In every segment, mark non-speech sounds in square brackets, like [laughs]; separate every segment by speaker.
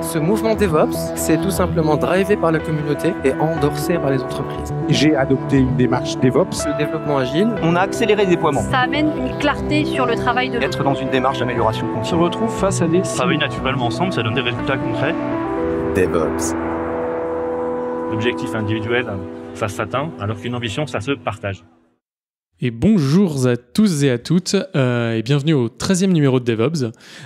Speaker 1: Ce mouvement DevOps, c'est tout simplement drivé par la communauté et endorsé par les
Speaker 2: entreprises. J'ai adopté une démarche DevOps. Le développement agile. On a accéléré le déploiement. Ça amène une clarté sur le travail de Être dans une démarche d'amélioration continue. On se retrouve face à des... Travailler naturellement ensemble, ça donne des résultats concrets. DevOps. L'objectif individuel,
Speaker 3: ça s'atteint, alors qu'une ambition, ça se partage.
Speaker 4: Et bonjour à tous et à toutes, euh, et bienvenue au 13e numéro de DevOps.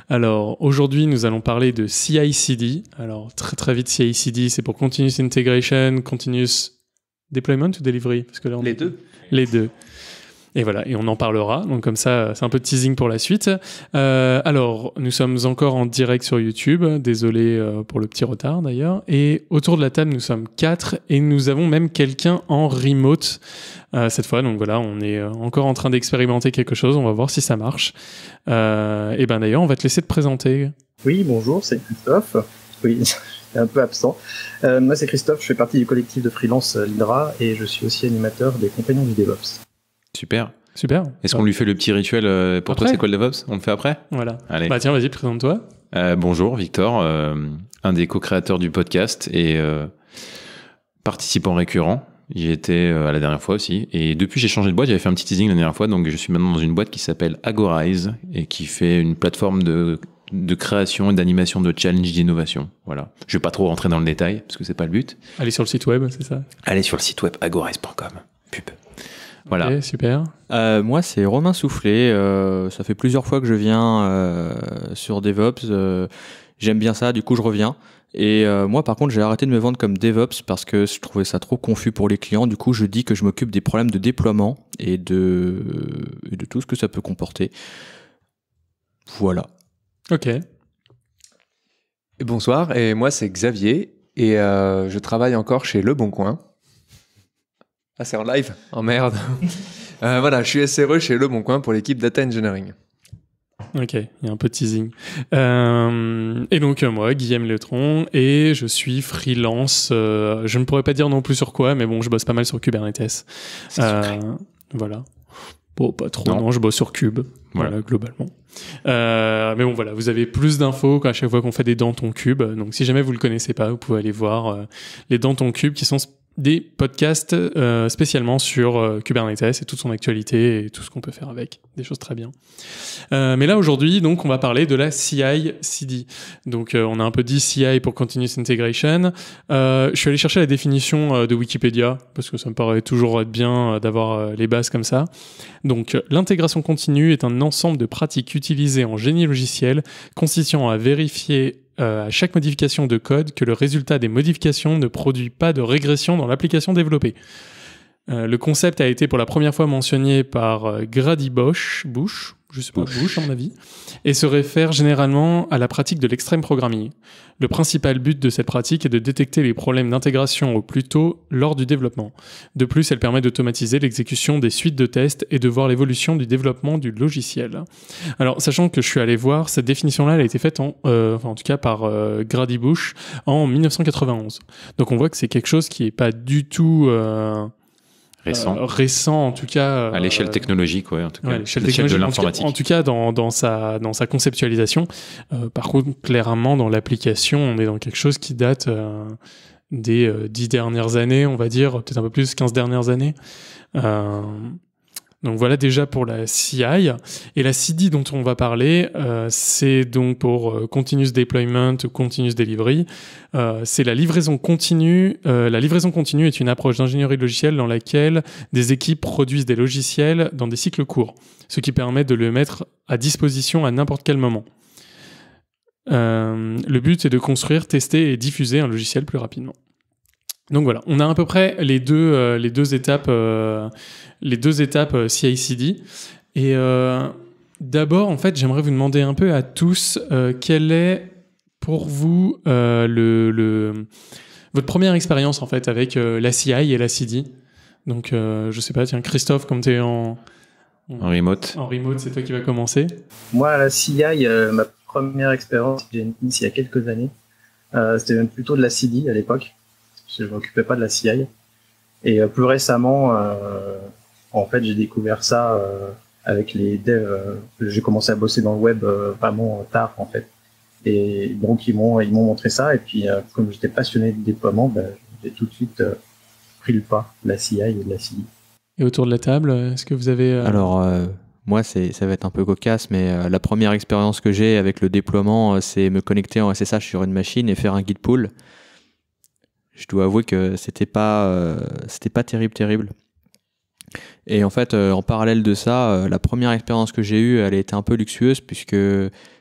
Speaker 4: Alors aujourd'hui, nous allons parler de CI/CD. Alors très très vite, CI/CD, c'est pour Continuous Integration, Continuous Deployment ou Delivery Parce que là, Les deux. Les deux. Et voilà, et on en parlera. Donc comme ça, c'est un peu de teasing pour la suite. Euh, alors, nous sommes encore en direct sur YouTube. Désolé euh, pour le petit retard d'ailleurs. Et autour de la table, nous sommes quatre et nous avons même quelqu'un en remote euh, cette fois. Donc voilà, on est encore en train d'expérimenter quelque chose. On va voir si ça marche. et ben d'ailleurs, on va te laisser te présenter.
Speaker 2: Oui, bonjour, c'est Christophe. Oui, [laughs] un peu absent. moi, c'est Christophe. Je fais partie du collectif de freelance Lydra et je suis aussi animateur des Compagnons du DevOps.
Speaker 3: Super. Super. Est-ce qu'on lui fait le petit rituel euh, pour toi, c'est quoi le DevOps On le fait après Voilà. Allez. Bah,
Speaker 4: tiens, vas-y,
Speaker 2: présente-toi.
Speaker 3: Euh, bonjour, Victor, euh, un des co-créateurs du podcast et participant récurrent. J'y étais à la dernière fois aussi. Et depuis, j'ai changé de boîte. J'avais fait un petit teasing la dernière fois. Donc, je suis maintenant dans une boîte qui s'appelle Agorize et qui fait une plateforme de, création et d'animation de challenge d'innovation. Voilà. Je vais pas trop rentrer dans le détail parce que c'est pas le but.
Speaker 4: Allez sur le site web, c'est ça?
Speaker 3: Allez sur le site
Speaker 5: web agorize.com. Pub. Voilà. super. Euh, moi, c'est Romain Soufflet. Euh, ça fait plusieurs fois que je viens euh, sur DevOps. J'aime bien ça, du coup, je reviens. Et moi, par contre, j'ai arrêté de me vendre comme DevOps parce que je trouvais ça trop confus pour les clients. Du coup, je dis que je m'occupe des problèmes de déploiement et de, et de tout ce que ça peut
Speaker 1: comporter. Voilà. Ok. Bonsoir, et moi, c'est Xavier. Et je travaille encore chez Le Bon Coin. Ah, c'est en live Oh merde [laughs] euh, Voilà, je suis SRE chez Le Bon Coin pour l'équipe Data Engineering.
Speaker 4: Ok, il y a un peu de teasing. Euh, et donc euh, moi, Guillaume Letron, et je suis freelance. je ne pourrais pas dire non plus sur quoi, mais bon, je bosse pas mal sur Kubernetes. voilà. Bon, pas trop. Non. je bosse sur Cube. Voilà, globalement. mais bon, voilà, vous avez plus d'infos à chaque fois qu'on fait des dentons Cube. Donc, si jamais vous le connaissez pas, vous pouvez aller voir les dentons Cube qui sont des podcasts euh, spécialement sur euh, Kubernetes et toute son actualité et tout ce qu'on peut faire avec, des choses très bien. Euh, mais là aujourd'hui, donc, on va parler de la CI/CD. Donc, on a un peu dit CI pour Continuous Integration. je suis allé chercher la définition de Wikipédia parce que ça me paraît toujours être bien d'avoir les bases comme ça. Donc, l'intégration continue est un ensemble de pratiques utilisées en génie logiciel consistant à vérifier euh, à chaque modification de code que le résultat des modifications ne produit pas de régression dans l'application développée. Euh, le concept a été pour la première fois mentionné par euh, Grady Bosch, Bush, je sais pas, Bush à mon avis, et se réfère généralement à la pratique de l'extrême programming. Le principal but de cette pratique est de détecter les problèmes d'intégration au plus tôt lors du développement. De plus, elle permet d'automatiser l'exécution des suites de tests et de voir l'évolution du développement du logiciel. Alors, sachant que je suis allé voir, cette définition-là, elle a été faite en, euh, en tout cas par euh, Grady Bush en 1991. Donc on voit que c'est quelque chose qui est pas du tout... Euh, euh, récent. en tout cas. à l'échelle euh, technologique, oui, en tout cas. l'échelle de l'informatique. En, tout cas, dans, sa, dans sa conceptualisation. Euh, par contre, clairement, dans l'application, on est dans quelque chose qui date des dix dernières années, on va dire, peut-être un peu plus, 15 dernières années. Euh, donc voilà déjà pour la CI. Et la CD dont on va parler, euh, c'est donc pour euh, Continuous Deployment ou Continuous Delivery. Euh, c'est la livraison continue. la livraison continue est une approche d'ingénierie logicielle dans laquelle des équipes produisent des logiciels dans des cycles courts, ce qui permet de le mettre à disposition à n'importe quel moment. le but est de construire, tester et diffuser un logiciel plus rapidement. Donc voilà, on a à peu près les deux, euh, les deux étapes, euh, les deux étapes euh, CI/CD Et d'abord, en fait, j'aimerais vous demander un peu à tous quel est pour vous le, le, votre première expérience en fait avec la CI et la CD Donc je je sais pas, tiens Christophe, comme tu es en, en, remote.
Speaker 2: En remote, c'est toi qui vas commencer. Moi la CI, ma première expérience, j'ai mise il y a quelques années. C'était même plutôt de la CD à l'époque je m'occupais pas de la CI. Et euh, plus récemment, euh, en fait, j'ai découvert ça euh, avec les devs. j'ai commencé à bosser dans le web vraiment tard, en fait. Et donc ils m'ont ils m'ont montré ça. Et puis comme j'étais passionné de déploiement, ben, j'ai tout de suite pris le pas, la CI et de la CI. Et
Speaker 4: autour de la table, est-ce que vous avez Alors. Moi, ça va
Speaker 5: être un peu cocasse, mais la première expérience que j'ai avec le déploiement, c'est me connecter en SSH sur une machine et faire un git pull je dois avouer que c'était pas, euh, c'était pas terrible, terrible. Et en fait, euh, en parallèle de ça, euh, la première expérience que j'ai eue, elle été un peu luxueuse puisque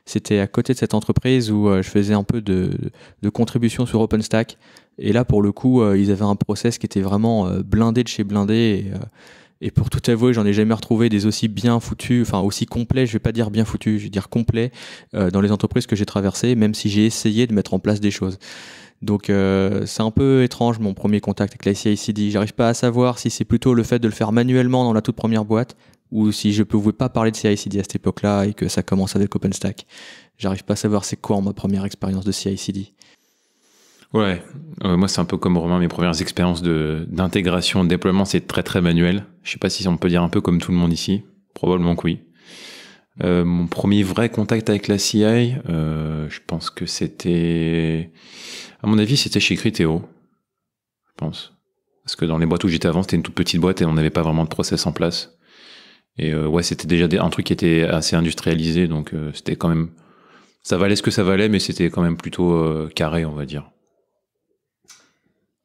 Speaker 5: c'était à côté de cette entreprise où je faisais un peu de, de contribution sur OpenStack. Et là, pour le coup, ils avaient un process qui était vraiment blindé de chez blindé. Et, pour tout avouer, j'en ai jamais retrouvé des aussi bien foutus, enfin aussi complets, je vais pas dire bien foutus, je vais dire complets, dans les entreprises que j'ai traversées, même si j'ai essayé de mettre en place des choses. Donc euh, c'est un peu étrange mon premier contact avec la CICD. J'arrive pas à savoir si c'est plutôt le fait de le faire manuellement dans la toute première boîte ou si je ne pouvais pas parler de CI-CD à cette époque-là et que ça commence avec OpenStack. J'arrive pas à savoir c'est quoi ma première expérience de CI-CD
Speaker 3: Ouais, euh, moi c'est un peu comme Romain, mes premières expériences d'intégration, de, de déploiement, c'est très très manuel. Je sais pas si on peut dire un peu comme tout le monde ici, probablement que oui. Euh, mon premier vrai contact avec la CI, euh, je pense que c'était, à mon avis, c'était chez Criteo, je pense. Parce que dans les boîtes où j'étais avant, c'était une toute petite boîte et on n'avait pas vraiment de process en place. Et euh, ouais, c'était déjà un truc qui était assez industrialisé, donc c'était quand même, ça valait ce que ça valait, mais c'était quand même plutôt carré, on va dire.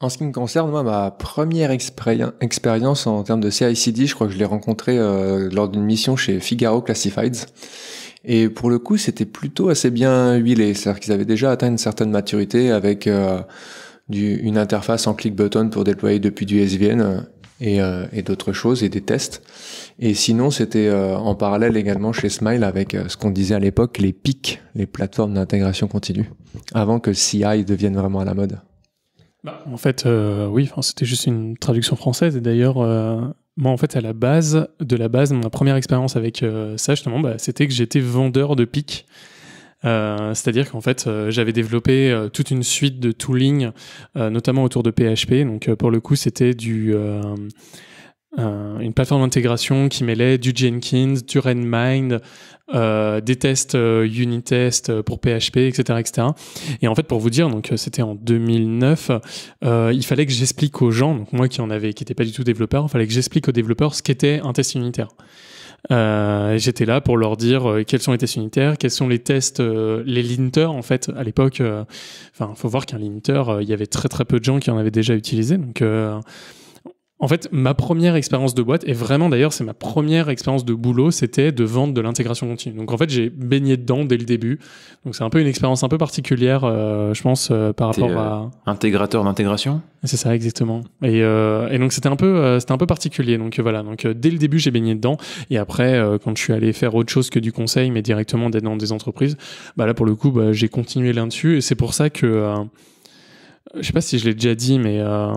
Speaker 1: En ce qui me concerne, moi, ma première expérience en termes de CICD, je crois que je l'ai rencontrée euh, lors d'une mission chez Figaro Classifieds. Et pour le coup, c'était plutôt assez bien huilé. C'est-à-dire qu'ils avaient déjà atteint une certaine maturité avec euh, du, une interface en click button pour déployer depuis du SVN euh, et, et d'autres choses et des tests. Et sinon, c'était en parallèle également chez Smile avec ce qu'on disait à l'époque les PIC, les plateformes d'intégration continue, avant que CI devienne vraiment à la mode.
Speaker 4: Bah, en fait, euh, oui. oui, c'était juste une traduction française. Et d'ailleurs, euh, moi, en fait, à la base, de la base, ma première expérience avec euh, ça, justement, bah, c'était que j'étais vendeur de pic. C'est-à-dire qu'en fait, j'avais développé toute une suite de tooling, notamment autour de PHP. Donc, pour le coup, c'était du euh, une plateforme d'intégration qui mêlait du Jenkins, du Redmine, euh, des tests euh, Unitest euh, pour PHP, etc., etc. Et en fait, pour vous dire, donc euh, c'était en 2009, il fallait que j'explique aux gens, donc moi qui en avais, qui n'étais pas du tout développeur, il fallait que j'explique aux développeurs ce qu'était un test unitaire. Euh, j'étais là pour leur dire quels sont les tests unitaires, quels sont les tests, les linters en fait à l'époque. Enfin, faut voir qu'un linter, il y avait très très peu de gens qui en avaient déjà utilisé. Donc en fait, ma première expérience de boîte, et vraiment d'ailleurs, c'est ma première expérience de boulot, c'était de vendre de l'intégration continue. Donc en fait, j'ai baigné dedans dès le début. Donc c'est un peu une expérience un peu particulière, euh, je pense, euh, par rapport euh, à intégrateur d'intégration. C'est ça exactement. Et, et donc c'était un peu, c'était un peu particulier. Donc voilà. Donc dès le début, j'ai baigné dedans. Et après, quand je suis allé faire autre chose que du conseil, mais directement d'être dans des entreprises, bah là pour le coup, bah, j'ai continué là-dessus. Et c'est pour ça que je sais pas si je l'ai déjà dit, mais euh,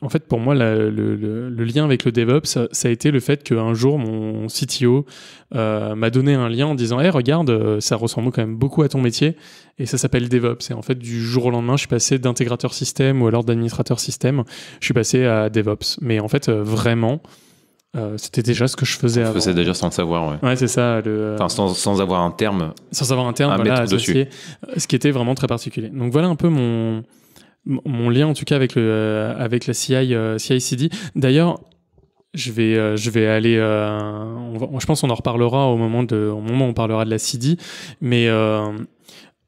Speaker 4: en fait, pour moi, le, lien avec le DevOps, ça, a été le fait qu'un jour, mon CTO euh, m'a donné un lien en disant Hey, regarde, euh, ça ressemble quand même beaucoup à ton métier, et ça s'appelle DevOps. Et en fait, du jour au lendemain, je suis passé d'intégrateur système ou alors d'administrateur système, je suis passé à DevOps. Mais en fait, vraiment, c'était déjà ce que je faisais avant. Je faisais déjà sans le savoir, ouais. Ouais, c'est ça. Le, enfin,
Speaker 3: sans, avoir un terme.
Speaker 4: Sans avoir un terme, à associé, dessus. Ce qui était vraiment très particulier. Donc voilà un peu mon mon lien en tout cas avec le euh, avec la CI euh, cd D'ailleurs, je vais euh, je vais aller. je pense qu'on en reparlera au moment de moment où on parlera de la CD, mais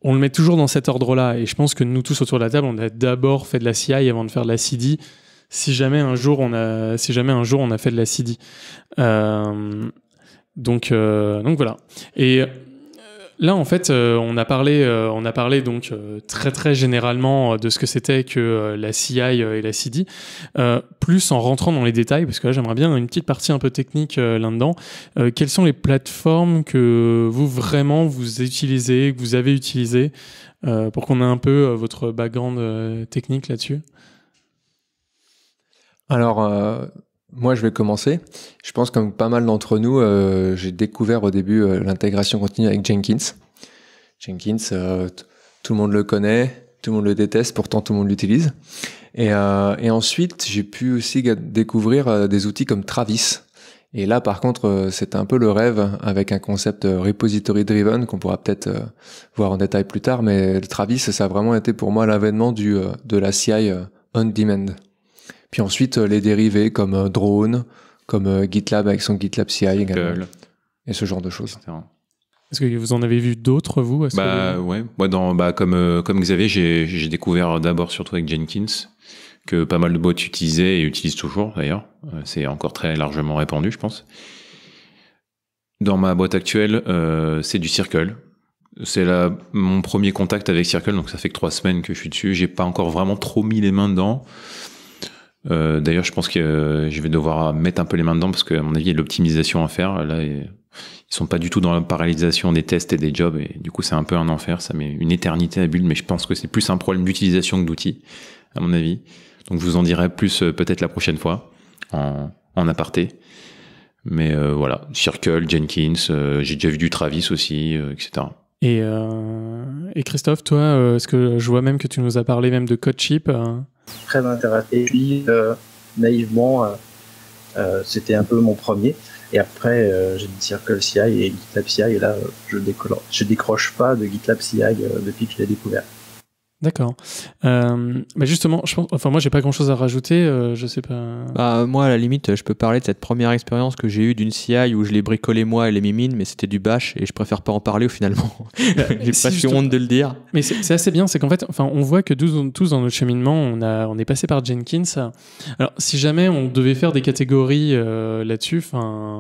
Speaker 4: on le met toujours dans cet ordre-là. Et je pense que nous tous autour de la table, on a d'abord fait de la CI avant de faire de la CD. Si jamais un jour on a, si jamais un jour on a fait de la CD. donc, donc voilà. Et Là, en fait, euh, on a parlé, euh, on a parlé donc euh, très très généralement de ce que c'était que la CI et la CD, plus en rentrant dans les détails, parce que là, j'aimerais bien une petite partie un peu technique là-dedans. quelles sont les plateformes que vous vraiment vous utilisez, que vous avez utilisées, pour qu'on ait un peu votre background technique là-dessus
Speaker 1: Alors moi, je vais commencer. Je pense comme pas mal d'entre nous, euh, j'ai découvert au début euh, l'intégration continue avec Jenkins. Jenkins, euh, tout le monde le connaît, tout le monde le déteste, pourtant tout le monde l'utilise. Et, ensuite, j'ai pu aussi découvrir des outils comme Travis. Et là, par contre, c'est un peu le rêve avec un concept repository driven qu'on pourra peut-être voir en détail plus tard. Mais Travis, ça a vraiment été pour moi l'avènement du de la CI on demand. Puis ensuite, euh, les dérivés comme euh, Drone, comme euh, GitLab avec son GitLab CI également. Et ce genre de choses.
Speaker 4: Est-ce que vous en avez vu d'autres, vous Bah
Speaker 3: ouais, moi dans, bah, comme, comme Xavier, j'ai découvert d'abord surtout avec Jenkins, que pas mal de boîtes utilisaient et utilisent toujours d'ailleurs. C'est encore très largement répandu, je pense. Dans ma boîte actuelle, c'est du Circle. C'est mon premier contact avec Circle, donc ça fait que trois semaines que je suis dessus. J'ai pas encore vraiment trop mis les mains dedans. Euh, d'ailleurs, je pense que euh, je vais devoir mettre un peu les mains dedans parce qu'à mon avis, il y a de l'optimisation à faire. Là, et, ils sont pas du tout dans la paralysation des tests et des jobs et du coup, c'est un peu un enfer. Ça met une éternité à bulle, mais je pense que c'est plus un problème d'utilisation que d'outils, à mon avis. Donc, je vous en dirai plus euh, peut-être la prochaine fois en, en aparté. Mais voilà, Circle, Jenkins, j'ai déjà vu du Travis aussi, etc.
Speaker 4: Et, euh, et, Christophe, toi, euh, est-ce que je vois même que tu nous as parlé même de code chip euh
Speaker 2: Très intéressé. Puis, euh, naïvement, c'était un peu mon premier. Et après, j'ai dit Circle CI et GitLab CI. Et là, je, décolle, je décroche pas de GitLab CI depuis que je l'ai découvert.
Speaker 4: D'accord. Euh, bah justement, je pense, enfin moi j'ai pas grand chose à rajouter, euh, je sais pas.
Speaker 2: Bah moi
Speaker 5: à la limite, je peux parler de cette première expérience que j'ai eue d'une CI où je l'ai bricolé moi et les mimines, mais c'était du bash et je préfère pas en parler finalement. final, [laughs] bah, j'ai suis pas honte de le dire.
Speaker 4: Mais c'est assez bien, c'est qu'en fait, enfin on voit que tous, tous dans notre cheminement, on a, on est passé par Jenkins. Alors si jamais on devait faire des catégories euh, là-dessus, enfin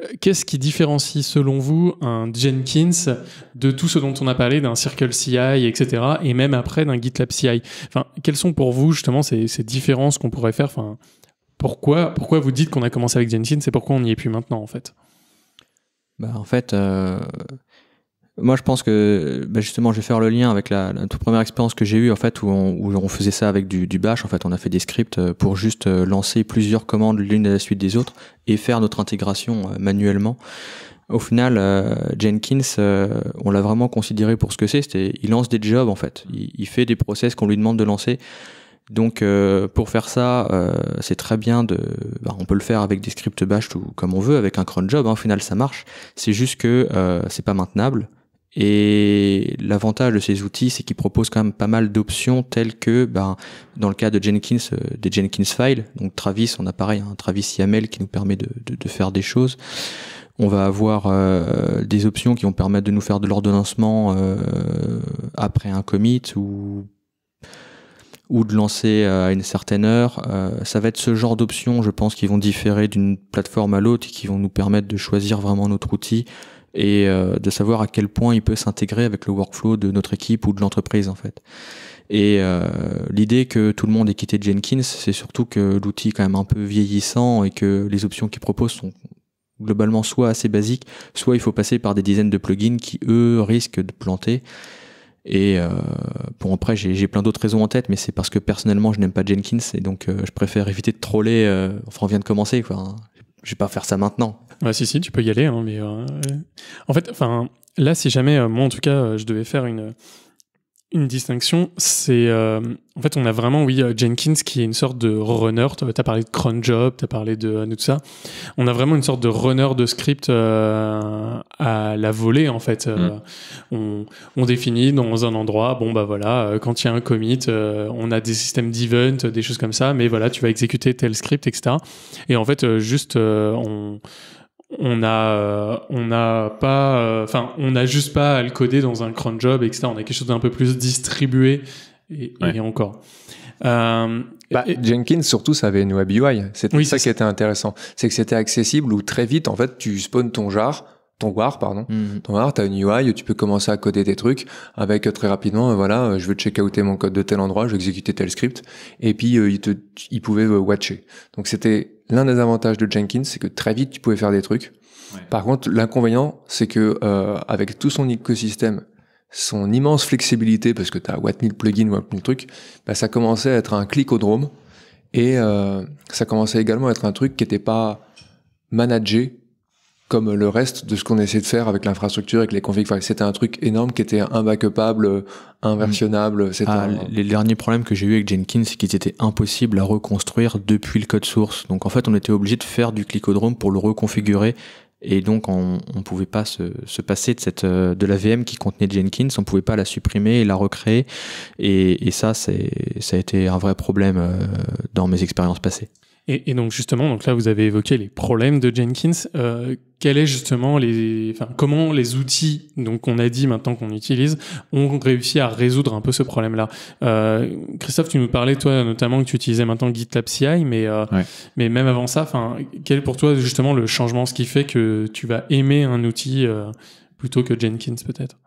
Speaker 4: euh, qu'est-ce qui différencie selon vous un Jenkins de tout ce dont on a parlé d'un Circle CI, etc. Et même après d'un GitLab CI Enfin, quelles sont pour vous justement ces, différences qu'on pourrait faire Enfin, pourquoi, pourquoi vous dites qu'on a commencé avec Jenkins C'est pourquoi on n'y est plus maintenant en fait
Speaker 5: bah, En fait, euh, moi je pense que bah, justement je vais faire le lien avec la, toute première expérience que j'ai eue en fait où on, faisait ça avec du, du, bash. En fait, on a fait des scripts euh, pour juste euh, lancer plusieurs commandes l'une à la suite des autres et faire notre intégration manuellement. Au final, euh, Jenkins, euh, on l'a vraiment considéré pour ce que c'est. C'était, il lance des jobs en fait. Il, fait des process qu'on lui demande de lancer. Donc euh, pour faire ça, c'est très bien de. Bah, on peut le faire avec des scripts bash ou comme on veut, avec un cron job. Hein, au final, ça marche. C'est juste que c'est pas maintenable. Et l'avantage de ces outils, c'est qu'ils proposent quand même pas mal d'options telles que, bah, dans le cas de Jenkins, des Jenkins files. Donc Travis, on a pareil, un hein, Travis YAML qui nous permet de faire des choses. On va avoir euh, des options qui vont permettre de nous faire de l'ordonnancement euh, après un commit ou, ou de lancer euh, à une certaine heure. ça va être ce genre d'options, je pense, qui vont différer d'une plateforme à l'autre et qui vont nous permettre de choisir vraiment notre outil et de savoir à quel point il peut s'intégrer avec le workflow de notre équipe ou de l'entreprise en fait. Et l'idée que tout le monde ait quitté Jenkins, c'est surtout que l'outil est quand même un peu vieillissant et que les options qu'il propose sont globalement soit assez basique soit il faut passer par des dizaines de plugins qui eux risquent de planter. Et euh, bon après j'ai plein d'autres raisons en tête, mais c'est parce que personnellement je n'aime pas Jenkins et donc euh, je préfère éviter de troller. Euh, enfin on vient de commencer quoi. Hein. Je vais pas faire ça maintenant.
Speaker 4: Ouais, si si tu peux y aller hein, mais euh, en fait enfin là si jamais moi en tout cas je devais faire une une distinction, c'est euh, en fait on a vraiment oui euh, Jenkins qui est une sorte de runner. T'as parlé de cron job, t'as parlé de, nous euh, tout ça. On a vraiment une sorte de runner de script à la volée en fait. Mm. on, on, définit dans un endroit, bon bah voilà, quand il y a un commit, on a des systèmes d'event, des choses comme ça. Mais voilà, tu vas exécuter tel script, etc. Et en fait juste on on a euh, on n'a pas euh, enfin on a juste pas à le coder dans un cron job etc on a quelque chose d'un peu plus distribué et,
Speaker 1: encore euh, bah, Jenkins surtout ça avait une web UI c'était oui, ça, qui était intéressant c'est que c'était accessible ou très vite en fait tu spawns ton jar ton war pardon mhm. ton war t'as une UI tu peux commencer à coder des trucs avec très rapidement voilà je veux check-outer mon code de tel endroit je vais exécuter tel script et puis il te il pouvait watcher donc c'était l'un des avantages de Jenkins, c'est que très vite, tu pouvais faire des trucs. Par contre, l'inconvénient, c'est que euh, avec tout son écosystème, son immense flexibilité, parce que tu as Wattmill plugin, un truc, bah, ça commençait à être un clicodrome, Et euh, ça commençait également à être un truc qui n'était pas managé comme le reste de ce qu'on essaie de faire avec l'infrastructure, avec les configs. c'était un truc énorme qui était imbackupable, inversionnable. Mm. Ah,
Speaker 5: les derniers problèmes que j'ai eu avec Jenkins, c'est qu'ils étaient impossibles à reconstruire depuis le code source. Donc en fait, on était obligé de faire du clicodrome pour le reconfigurer. Et donc, on ne pouvait pas se, passer de, cette, euh, de la VM qui contenait Jenkins, on ne pouvait pas la supprimer et la recréer. Et, et ça, ça a été un vrai problème euh, dans mes expériences passées.
Speaker 4: Et, et, donc justement, donc là vous avez évoqué les problèmes de Jenkins. Euh, quel est justement les, comment les outils donc on a dit maintenant qu'on utilise ont réussi à résoudre un peu ce problème-là. Euh, Christophe, tu nous parlais toi notamment que tu utilisais maintenant GitLab CI, mais euh, mais même avant ça, enfin quel est pour toi justement le changement, ce qui fait que tu vas aimer un outil plutôt que Jenkins peut-être.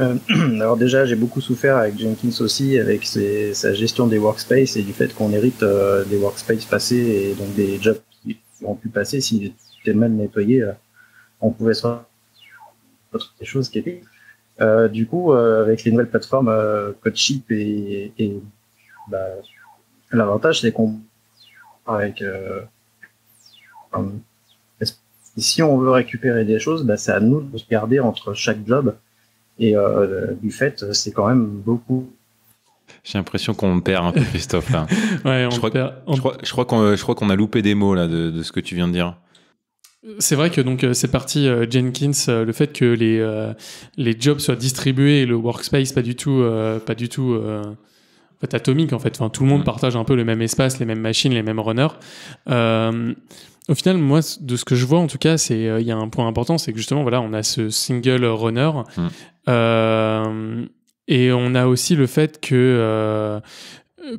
Speaker 2: Euh, [clears throat] alors déjà, j'ai beaucoup souffert avec Jenkins aussi, avec ses, sa gestion des workspaces et du fait qu'on hérite euh, des workspaces passés et donc des jobs qui ont pu passer s'ils étaient mal nettoyés. Euh, on pouvait se des choses qui étaient. Euh, du coup, avec les nouvelles plateformes euh, CodeShip et, et bah, l'avantage, c'est qu'on avec si on veut récupérer des choses, bah, c'est à nous de se garder entre chaque job et euh, du fait, c'est quand même beaucoup j'ai
Speaker 3: l'impression qu'on perd un peu Christophe je, crois, qu'on, a loupé des mots là de, ce que tu viens de dire.
Speaker 4: C'est vrai que donc euh, c'est parti euh, Jenkins, le fait que les les jobs soient distribués et le workspace pas du tout pas du tout atomique en fait. Enfin tout le monde mm. partage un peu le même espace, les mêmes machines, les mêmes runners. Au final, moi, de ce que je vois, en tout cas, c'est euh, il y a un point important, c'est que justement, voilà, on a ce single runner. Mm. Euh, et on a aussi le fait que euh,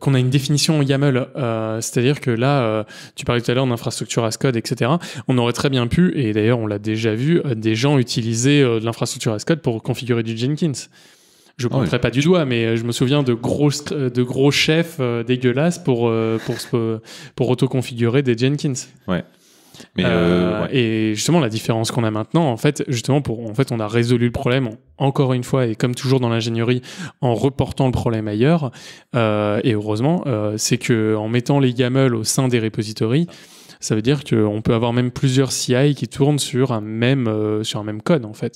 Speaker 4: qu'on a une définition YAML, c'est-à-dire que là, tu parlais tout à l'heure d'infrastructure as code, etc. On aurait très bien pu, et d'ailleurs on l'a déjà vu, des gens utiliser de l'infrastructure as code pour configurer du Jenkins. Je ah ne pas du doigt, mais je me souviens de gros, de gros chefs dégueulasses pour, pour, pour, pour auto-configurer des Jenkins. Ouais, mais euh, euh, Et justement, la différence qu'on a maintenant, en fait, justement, pour, en fait, on a résolu le problème encore une fois et comme toujours dans l'ingénierie, en reportant le problème ailleurs. Euh, et heureusement, c'est que en mettant les YAML au sein des repositories, ça veut dire qu'on peut avoir même plusieurs CI qui tournent sur un même, sur un même code, en fait.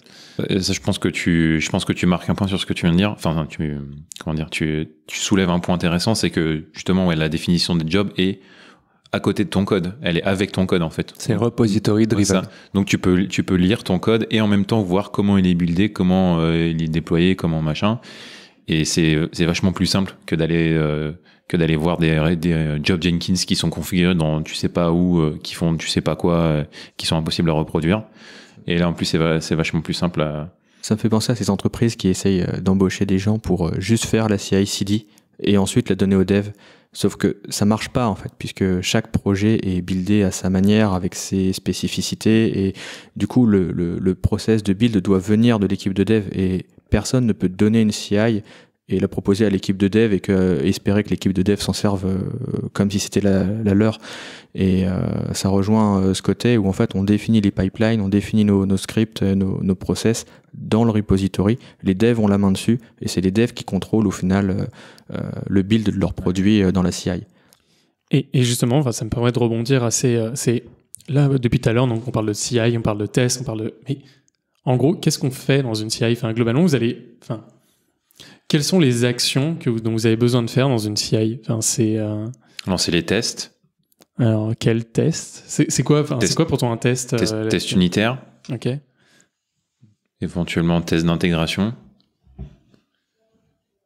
Speaker 3: ça, je pense, que tu, je pense que tu marques un point sur ce que tu viens de dire. Enfin, tu, comment dire, tu, soulèves un point intéressant, c'est que justement, la définition des jobs est à côté de ton code. Elle est avec ton code en fait. C'est repository driven. Donc tu peux tu peux lire ton code et en même temps voir comment il est buildé, comment euh, il est déployé, comment machin. Et c'est euh, c'est vachement plus simple que d'aller euh, que d'aller voir des, des job Jenkins qui sont configurés dans tu sais pas où, qui font tu sais pas quoi, qui sont impossibles à reproduire. Et là en plus c'est c'est vachement plus simple.
Speaker 5: Ça me fait penser à ces entreprises qui essayent d'embaucher des gens pour juste faire la CI/CD et ensuite la donner aux devs Sauf que ça marche pas en fait, puisque chaque projet est buildé à sa manière, avec ses spécificités, et du coup le, le, le process de build doit venir de l'équipe de dev, et personne ne peut donner une CI et la proposer à l'équipe de dev et que, euh, espérer que l'équipe de dev s'en serve euh, comme si c'était la, leur. Et euh, ça rejoint ce côté où en fait on définit les pipelines, on définit nos, scripts, nos, process dans le repository. Les devs ont la main dessus et c'est les devs qui contrôlent au final le build de leurs produits dans la CI.
Speaker 4: Et, justement, ça me permet de rebondir à ces, Là, depuis tout à l'heure, donc on parle de CI, on parle de test, on parle de. Mais en gros, qu'est-ce qu'on fait dans une CI Enfin, globalement, vous allez. Enfin, quelles sont les actions que vous, dont vous avez besoin de faire dans une CI enfin, c'est, euh,
Speaker 3: Lancer les tests.
Speaker 4: Alors, quel test c'est, quoi, quoi pour toi un test euh, Test, unitaire. Ok.
Speaker 3: Éventuellement, test d'intégration.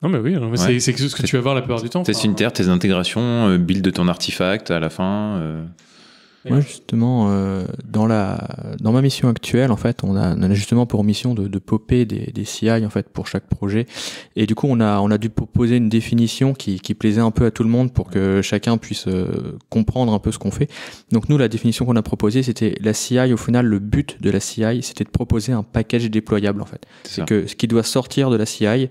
Speaker 4: Non, mais oui, c'est c'est, ce que tu vas voir la plupart du temps. Test
Speaker 3: unitaire, test d'intégration, euh, build de ton artefact à la fin.
Speaker 5: Moi, justement, euh, dans, la, dans ma mission actuelle, en fait, on a, on a justement pour mission de, de popper des, CI en fait, pour chaque projet. Et du coup, on a, on a dû proposer une définition qui, plaisait un peu à tout le monde pour que chacun puisse euh, comprendre un peu ce qu'on fait. Donc, nous, la définition qu'on a proposée, c'était la CI, au final, le but de la CI, c'était de proposer un package déployable, en fait. C'est que ce qui doit sortir de la CI,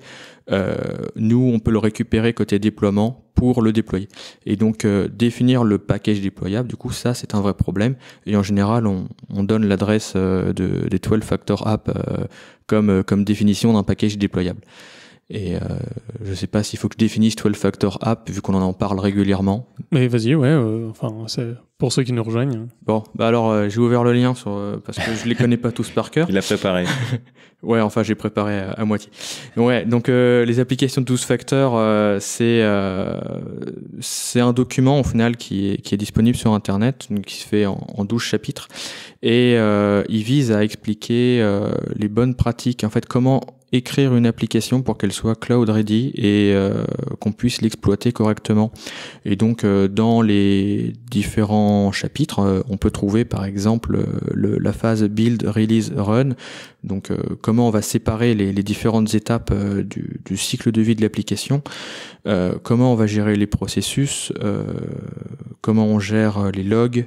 Speaker 5: euh, nous, on peut le récupérer côté déploiement pour le déployer. Et donc euh, définir le package déployable, du coup ça c'est un vrai problème. Et en général on, donne l'adresse euh, de, des 12 factor app euh, comme, comme définition d'un package déployable. Et je euh, je sais pas s'il faut que je définisse 12 Factor App, vu qu'on en parle régulièrement.
Speaker 4: Mais vas-y, ouais, euh, enfin, c'est pour ceux qui nous rejoignent.
Speaker 5: Bon, bah alors euh, j'ai ouvert le lien sur, parce que je les connais pas tous par cœur. Il a préparé. [laughs] ouais, enfin, j'ai préparé à, moitié. ouais, donc les applications 12 Factor, c'est c'est un document au final qui est, disponible sur Internet, qui se fait en, en 12 chapitres. Et il vise à expliquer les bonnes pratiques, en fait, comment écrire une application pour qu'elle soit cloud ready et euh, qu'on puisse l'exploiter correctement. Et donc euh, dans les différents chapitres, euh, on peut trouver par exemple la phase build, release, run donc euh, comment on va séparer les, différentes étapes euh, du, cycle de vie de l'application, euh, comment on va gérer les processus, comment on gère les logs.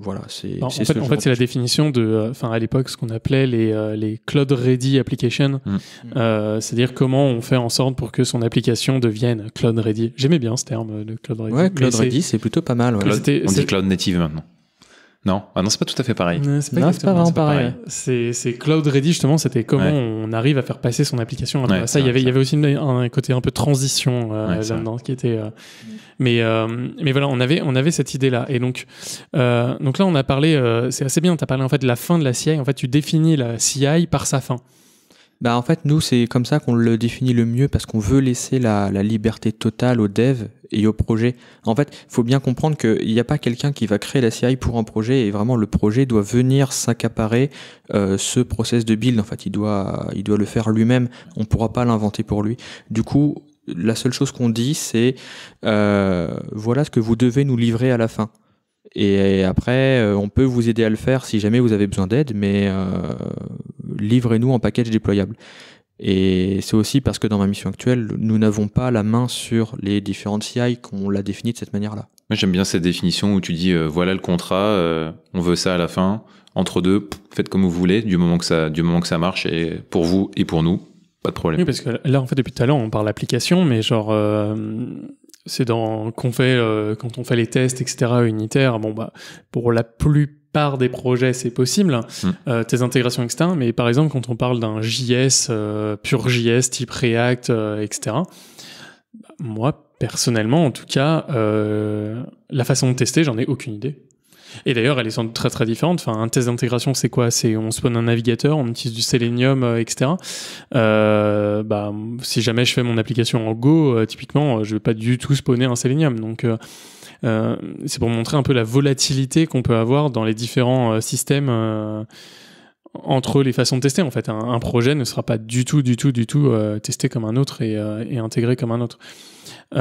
Speaker 5: voilà, c'est. En fait, c'est
Speaker 4: la définition de, enfin à l'époque, ce qu'on appelait les, les cloud ready applications, mm. c'est-à-dire comment on fait en sorte pour que son application devienne cloud ready. J'aimais bien ce terme de cloud ready. Ouais, cloud ready, c'est plutôt pas mal. On dit
Speaker 3: cloud native maintenant. Non, ah non c'est pas tout à fait pareil. c'est pareil.
Speaker 4: C'est Cloud Ready, justement, c'était comment on arrive à faire passer son application. ça, il y, avait, il y avait aussi un, côté un peu transition euh, là-dedans qui était. Euh, mais, euh, mais voilà, on avait, on avait cette idée-là. Et donc, donc là, on a parlé, c'est assez bien, tu as parlé en fait de la fin de la CI. En fait, tu définis la CI par sa fin
Speaker 5: bah en fait nous c'est comme ça qu'on le définit le mieux parce qu'on veut laisser la, liberté totale aux dev et au projet. En fait, il faut bien comprendre qu'il n'y a pas quelqu'un qui va créer la CI pour un projet et vraiment le projet doit venir s'accaparer euh, ce process de build. En fait, il doit, il doit le faire lui-même. On ne pourra pas l'inventer pour lui. Du coup, la seule chose qu'on dit, c'est euh, voilà ce que vous devez nous livrer à la fin. Et après, euh, on peut vous aider à le faire si jamais vous avez besoin d'aide, mais euh, livrez-nous en package déployable. Et c'est aussi parce que dans ma mission actuelle, nous n'avons pas la main sur les différentes CI qu'on l'a défini de cette manière-là.
Speaker 3: J'aime bien cette définition où tu dis euh, voilà le contrat, on veut ça à la fin, entre deux, faites comme vous voulez, du moment que ça, du moment que ça marche et pour vous et pour nous, pas de problème. Oui,
Speaker 4: parce que là en fait depuis tout à l'heure on parle application, mais genre c'est dans qu'on fait euh, quand on fait les tests etc unitaires bon bah pour la plupart des projets c'est possible hein, hmm. euh, tes intégrations externes mais par exemple quand on parle d'un JS euh, pur JS type React etc bah, moi personnellement en tout cas la façon de tester j'en ai aucune idée et d'ailleurs, elles sont très très différentes. Enfin, un test d'intégration, c'est quoi C'est on spawn un navigateur, on utilise du Selenium, euh, etc. Euh, bah, si jamais je fais mon application en Go, euh, typiquement, je vais pas du tout spawner un Selenium. Donc, c'est pour montrer un peu la volatilité qu'on peut avoir dans les différents systèmes entre les façons de tester. En fait, un, projet ne sera pas du tout, du tout, du tout testé comme un autre et, et intégré comme un autre. Et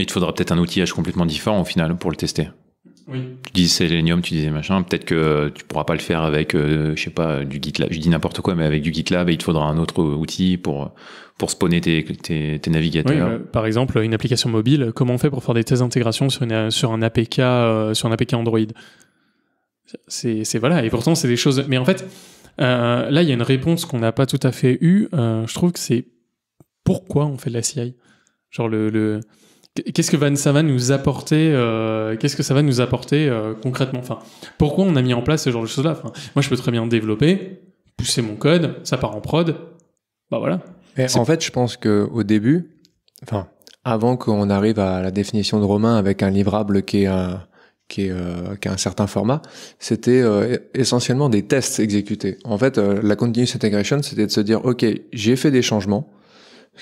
Speaker 3: il te faudra peut-être un outillage complètement différent au final pour le tester. Tu dis Selenium, tu disais machin. Peut-être que euh, tu pourras pas le faire avec, je euh, je sais pas, du GitLab. Je dis n'importe quoi, mais avec du GitLab, et il te faudra un autre euh, outil pour pour spawner tes, navigateurs.
Speaker 4: par exemple, une application mobile. Comment on fait pour faire des tests d'intégration sur sur un APK sur un APK Android C'est voilà. Et pourtant, c'est des choses. Mais en fait, là, il y a une réponse qu'on n'a pas tout à fait eue. je trouve que c'est pourquoi on fait de la CI. Genre le euh, qu'est-ce que ça va nous apporter Qu'est-ce que ça va nous apporter concrètement Enfin, pourquoi on a mis en place ce genre de choses-là enfin, Moi, je peux très bien développer, pousser mon code, ça part en prod.
Speaker 1: Bah voilà. en fait, je pense que au début, enfin, avant qu'on arrive à la définition de Romain avec un livrable qui est qui, est, euh, qui a un certain format, c'était euh, essentiellement des tests exécutés. En fait, la continuous integration, c'était de se dire, OK, j'ai fait des changements,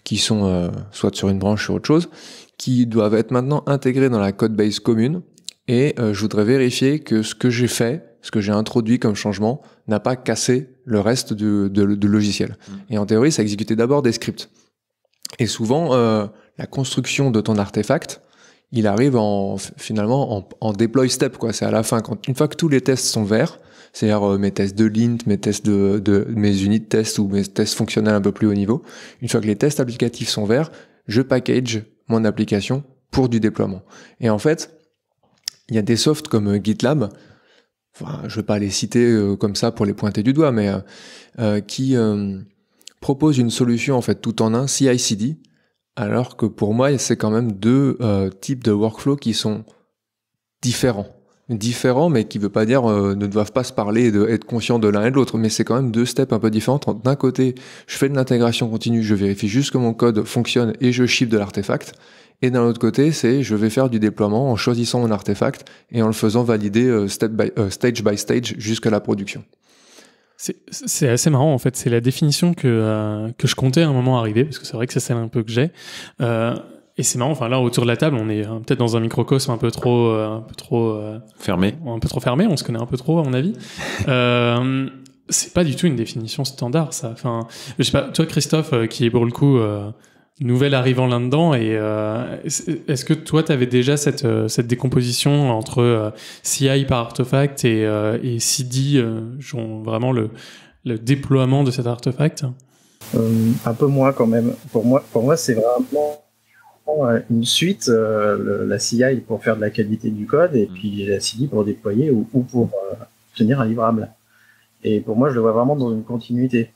Speaker 1: qui sont euh, soit sur une branche, sur autre chose, qui doivent être maintenant intégrés dans la code base commune. Et euh, je voudrais vérifier que ce que j'ai fait, ce que j'ai introduit comme changement, n'a pas cassé le reste du, de, logiciel. Mmh. Et en théorie, ça exécutait d'abord des scripts. Et souvent, euh, la construction de ton artefact, il arrive en, finalement en, en deploy step. quoi. C'est à la fin, quand, une fois que tous les tests sont verts, c'est-à-dire euh, mes tests de lint, mes tests de, mes unités de tests ou mes tests fonctionnels un peu plus haut niveau. Une fois que les tests applicatifs sont verts, je package mon application pour du déploiement. Et en fait, il y a des softs comme euh, GitLab, enfin, je vais pas les citer euh, comme ça pour les pointer du doigt, mais qui propose une solution en fait tout en un CI/CD, alors que pour moi c'est quand même deux types de workflows qui sont différents différents, mais qui veut pas dire euh, ne doivent pas se parler et de, être conscients de l'un et de l'autre. Mais c'est quand même deux steps un peu différents. D'un côté, je fais de l'intégration continue, je vérifie juste que mon code fonctionne et je ship de l'artefact. Et d'un autre côté, c'est je vais faire du déploiement en choisissant mon artefact et en le faisant valider euh, step by, euh, stage by stage jusqu'à la production.
Speaker 4: C'est assez marrant en fait, c'est la définition que, que je comptais à un moment arriver, parce que c'est vrai que ça c'est un peu que j'ai. Et c'est marrant, enfin là autour de la table, on est hein, peut-être dans un microcosme un peu trop, euh, un peu trop euh, fermé, un peu trop fermé. On se connaît un peu trop, à mon avis. [laughs] euh, c'est pas du tout une définition standard, ça. Enfin, je sais pas. Toi, Christophe, euh, qui est pour le coup nouvel arrivant là-dedans, et est-ce que toi, t'avais déjà cette cette décomposition entre CI par artefact et, et CD, genre, vraiment le le déploiement de cet artefact?
Speaker 2: un peu moins quand même. Pour moi, pour moi, c'est vraiment euh, une suite, euh, la CI pour faire de la qualité du code et mm. puis la CI pour déployer ou, pour euh, tenir un livrable. Et pour moi, je le vois vraiment dans une continuité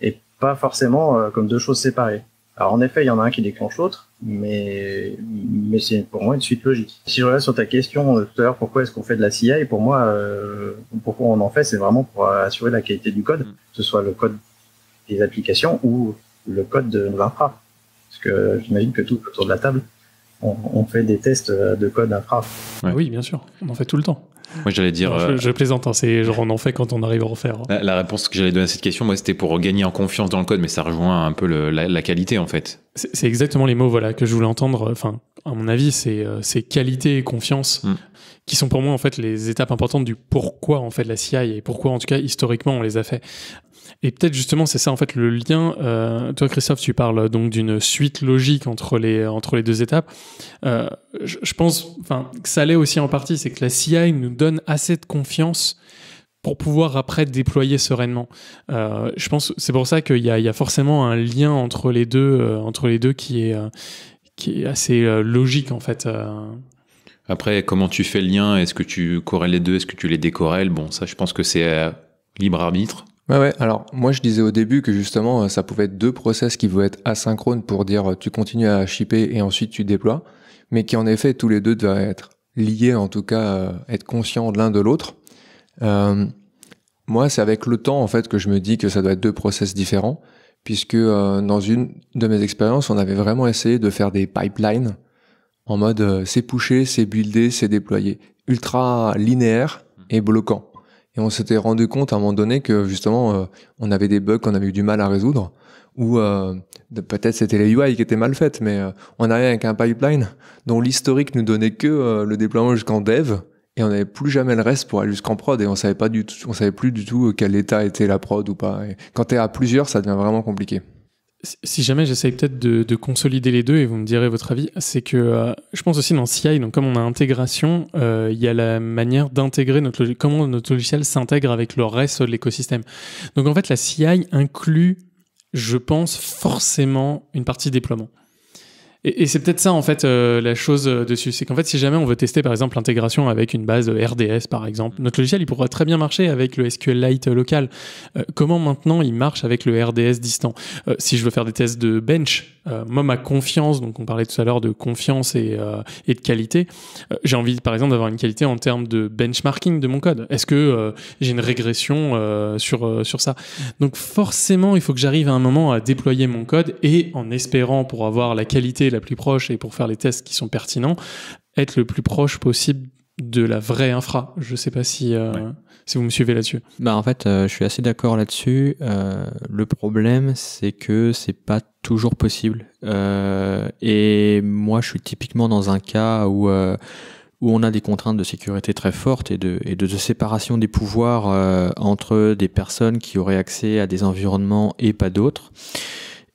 Speaker 2: et pas forcément comme deux choses séparées. Alors en effet, il y en a un qui déclenche l'autre, mais, mais c'est pour moi une suite logique. Si je reviens sur ta question tout à l'heure, pourquoi est-ce qu'on fait de la CI Pour moi, pourquoi on en fait, c'est vraiment pour assurer la qualité du code, mm. que ce soit le code des applications ou le code de l'infra. Parce que j'imagine que tout autour de la table, on, fait des tests euh, de code à Ouais. Oui, bien sûr,
Speaker 4: on en fait tout le temps.
Speaker 3: Moi, j'allais dire. Euh, je,
Speaker 4: plaisante, hein. c'est on en fait quand on arrive à refaire.
Speaker 3: La, réponse que j'allais donner à cette question, moi, c'était pour gagner en confiance dans le code, mais ça rejoint un peu la, qualité, en fait.
Speaker 4: C'est exactement les mots, voilà, que je voulais entendre. Enfin, à mon avis, c'est euh, qualité et confiance mm. qui sont pour moi, en fait, les étapes importantes du pourquoi en fait la CI et pourquoi, en tout cas, historiquement, on les a fait. Et peut-être justement, c'est ça en fait le lien. Euh, toi, Christophe, tu parles euh, donc d'une suite logique entre les, euh, entre les deux étapes. je, pense que ça l'est aussi en partie, c'est que la CI nous donne assez de confiance pour pouvoir après déployer sereinement. je pense c'est pour ça qu'il y, y, a forcément un lien entre les deux, entre les deux qui est, qui est assez logique en fait.
Speaker 3: Après, comment tu fais le lien Est-ce que tu corrèles les deux Est-ce que tu les décorrèles Bon, ça, je pense que c'est libre arbitre.
Speaker 1: Ouais, Alors, moi, je disais au début que justement, euh, ça pouvait être deux process qui vont être asynchrones pour dire euh, tu continues à shipper et ensuite tu déploies, mais qui en effet, tous les deux doivent être liés, en tout cas, euh, être conscients l'un de l'autre. moi, c'est avec le temps, en fait, que je me dis que ça doit être deux process différents, puisque dans une de mes expériences, on avait vraiment essayé de faire des pipelines en mode c'est pusher, c'est builder, c'est déployer, ultra linéaire et bloquant. Et on s'était rendu compte à un moment donné que justement, euh, on avait des bugs qu'on avait eu du mal à résoudre, ou euh, peut-être c'était les UI qui étaient mal faites, mais euh, on arrivait avec un pipeline dont l'historique nous donnait que le déploiement jusqu'en dev, et on n'avait plus jamais le reste pour aller jusqu'en prod, et on savait pas du tout, on savait plus du tout quel état était la prod ou pas. Et quand t'es à plusieurs, ça devient vraiment compliqué.
Speaker 4: Si jamais j'essaye peut-être de, consolider les deux et vous me direz votre avis, c'est que euh, je pense aussi dans CI, donc comme on a intégration, euh, il y a la manière d'intégrer notre comment notre logiciel s'intègre avec le reste de l'écosystème. Donc en fait, la CI inclut, je pense, forcément une partie déploiement. Et, c'est peut-être ça, en fait, euh, la chose euh, dessus. C'est qu'en fait, si jamais on veut tester, par exemple, l'intégration avec une base euh, RDS, par exemple, mm. notre logiciel, il pourra très bien marcher avec le SQLite local. comment maintenant il marche avec le RDS distant Si je veux faire des tests de bench, euh, moi, ma confiance, donc on parlait tout à l'heure de confiance et, euh, de qualité, euh, j'ai envie, par exemple, d'avoir une qualité en termes de benchmarking de mon code. Est-ce que euh, j'ai une régression sur, sur ça Donc forcément, il faut que j'arrive à un moment à déployer mon code et en espérant pour avoir la qualité la plus proche et pour faire les tests qui sont pertinents, être le plus proche possible de la vraie infra. Je sais pas si, euh, si vous me suivez là-dessus.
Speaker 5: Bah en fait, euh, je suis assez d'accord là-dessus. Euh, le problème, c'est que c'est pas toujours possible. et moi, je suis typiquement dans un cas où où on a des contraintes de sécurité très fortes et de, et de séparation des pouvoirs entre des personnes qui auraient accès à des environnements et pas d'autres.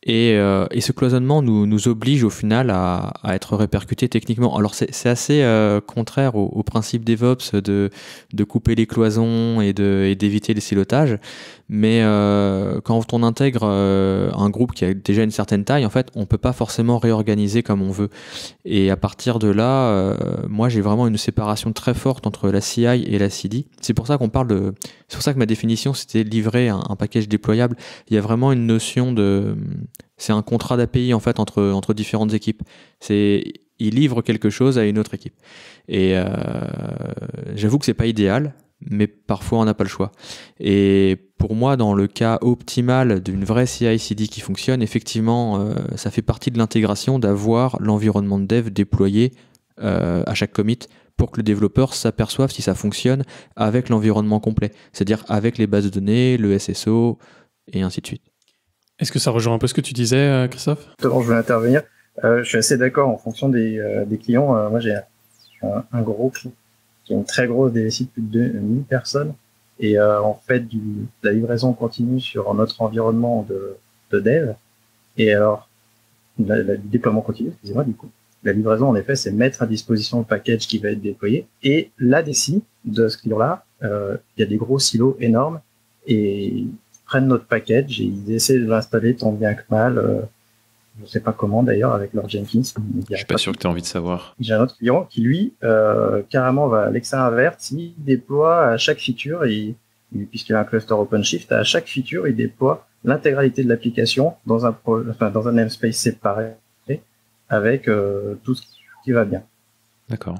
Speaker 5: Et, euh, et, ce cloisonnement nous, nous oblige au final à, à être répercuté techniquement. Alors c'est assez euh, contraire au, au, principe DevOps de, de couper les cloisons et d'éviter les silotages, mais euh, quand on intègre un groupe qui a déjà une certaine taille, en fait, on peut pas forcément réorganiser comme on veut. Et à partir de là, moi j'ai vraiment une séparation très forte entre la CI et la CD. C'est pour ça qu'on parle de c'est pour ça que ma définition, c'était livrer un, package déployable. Il y a vraiment une notion de... C'est un contrat d'API, en fait, entre, entre différentes équipes. C'est... Il livre quelque chose à une autre équipe. Et euh, j'avoue que c'est pas idéal, mais parfois on n'a pas le choix. Et pour moi, dans le cas optimal d'une vraie CI/CD qui fonctionne, effectivement, euh, ça fait partie de l'intégration d'avoir l'environnement de dev déployé euh, à chaque commit pour que le développeur s'aperçoive si ça fonctionne avec l'environnement complet, c'est-à-dire avec les bases de données, le SSO, et ainsi de suite.
Speaker 4: Est-ce que ça rejoint un peu ce que tu
Speaker 2: disais, euh, Christophe je vais intervenir. Euh, je suis assez d'accord en fonction des, euh, clients. moi, j'ai un, gros client qui a une très grosse DSI de plus de 1000 personnes. Et en fait la livraison continue sur notre environnement de, dev. Et alors, le déploiement continue, excusez-moi, du coup. La livraison, en effet, c'est mettre à disposition le package qui va être déployé. Et là, d'ici, de ce client-là, euh, il y a des gros silos énormes et ils prennent notre package et ils essaient de l'installer tant bien que mal. Euh, je ne sais pas comment d'ailleurs avec leur Jenkins. Je ne suis
Speaker 3: pas sûr que tu as envie de savoir.
Speaker 2: J'ai un autre client qui lui euh, carrément va à l'extra inverse, il déploie à chaque feature, et puisqu'il a un cluster OpenShift, à chaque feature il déploie l'intégralité de l'application dans un enfin, dans un namespace séparé avec euh, tout ce qui va bien. D'accord.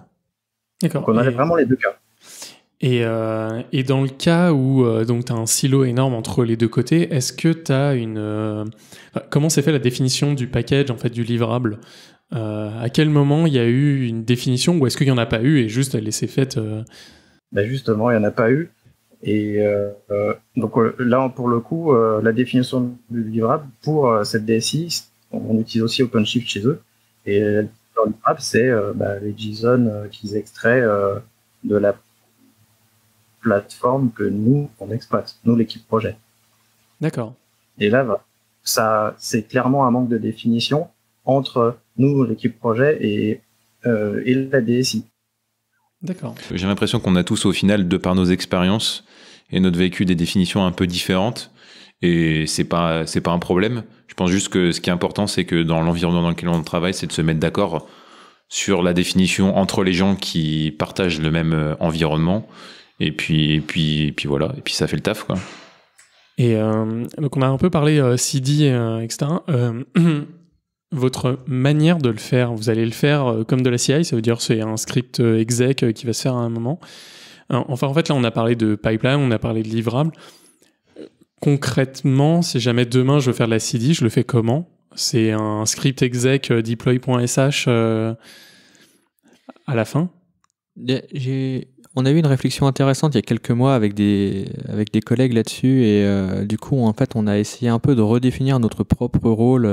Speaker 2: D'accord. On a vraiment les deux cas.
Speaker 4: Et, euh, et, dans le cas où euh, donc tu as un silo énorme entre les deux côtés, est-ce que tu as une. comment s'est fait la définition du package, en fait, du livrable À quel moment il y a eu une définition ou est-ce qu'il n'y en a pas eu et juste elle s'est faite
Speaker 2: ben Justement, il n'y en a pas eu. Et donc là, pour le coup, la définition du livrable pour cette DSI, on utilise aussi OpenShift chez eux. Et dans le c'est euh, bah, les JSON euh, qu'ils extraient euh, de la plateforme que nous, on exploite, nous, l'équipe projet. D'accord. Et là, ça, c'est clairement un manque de définition entre nous, l'équipe projet, et, et la DSI. D'accord.
Speaker 3: J'ai l'impression qu'on a tous, au final, de par nos expériences et notre vécu, des définitions un peu différentes. Et c'est pas, c'est pas un problème. Je pense juste que ce qui est important, c'est que dans l'environnement dans lequel on travaille, c'est de se mettre d'accord sur la définition entre les gens qui partagent le même euh, environnement. Et puis, puis, voilà. Et puis ça fait le taf,
Speaker 4: Et euh, donc on a un peu parlé euh, CD, etc. [clears throat] votre manière de le faire, vous allez le faire comme de la CI, ça veut dire c'est un script exec qui va se faire à un moment. Enfin, en fait, là, on a parlé de pipeline, on a parlé de livrable concrètement, si jamais demain je veux faire la CD, je le fais comment C'est un script exec euh, deploy.sh euh, à la fin on a eu
Speaker 5: une réflexion intéressante il y a quelques mois avec des, avec des collègues là-dessus et euh, du coup en fait on a essayé un peu de redéfinir notre propre rôle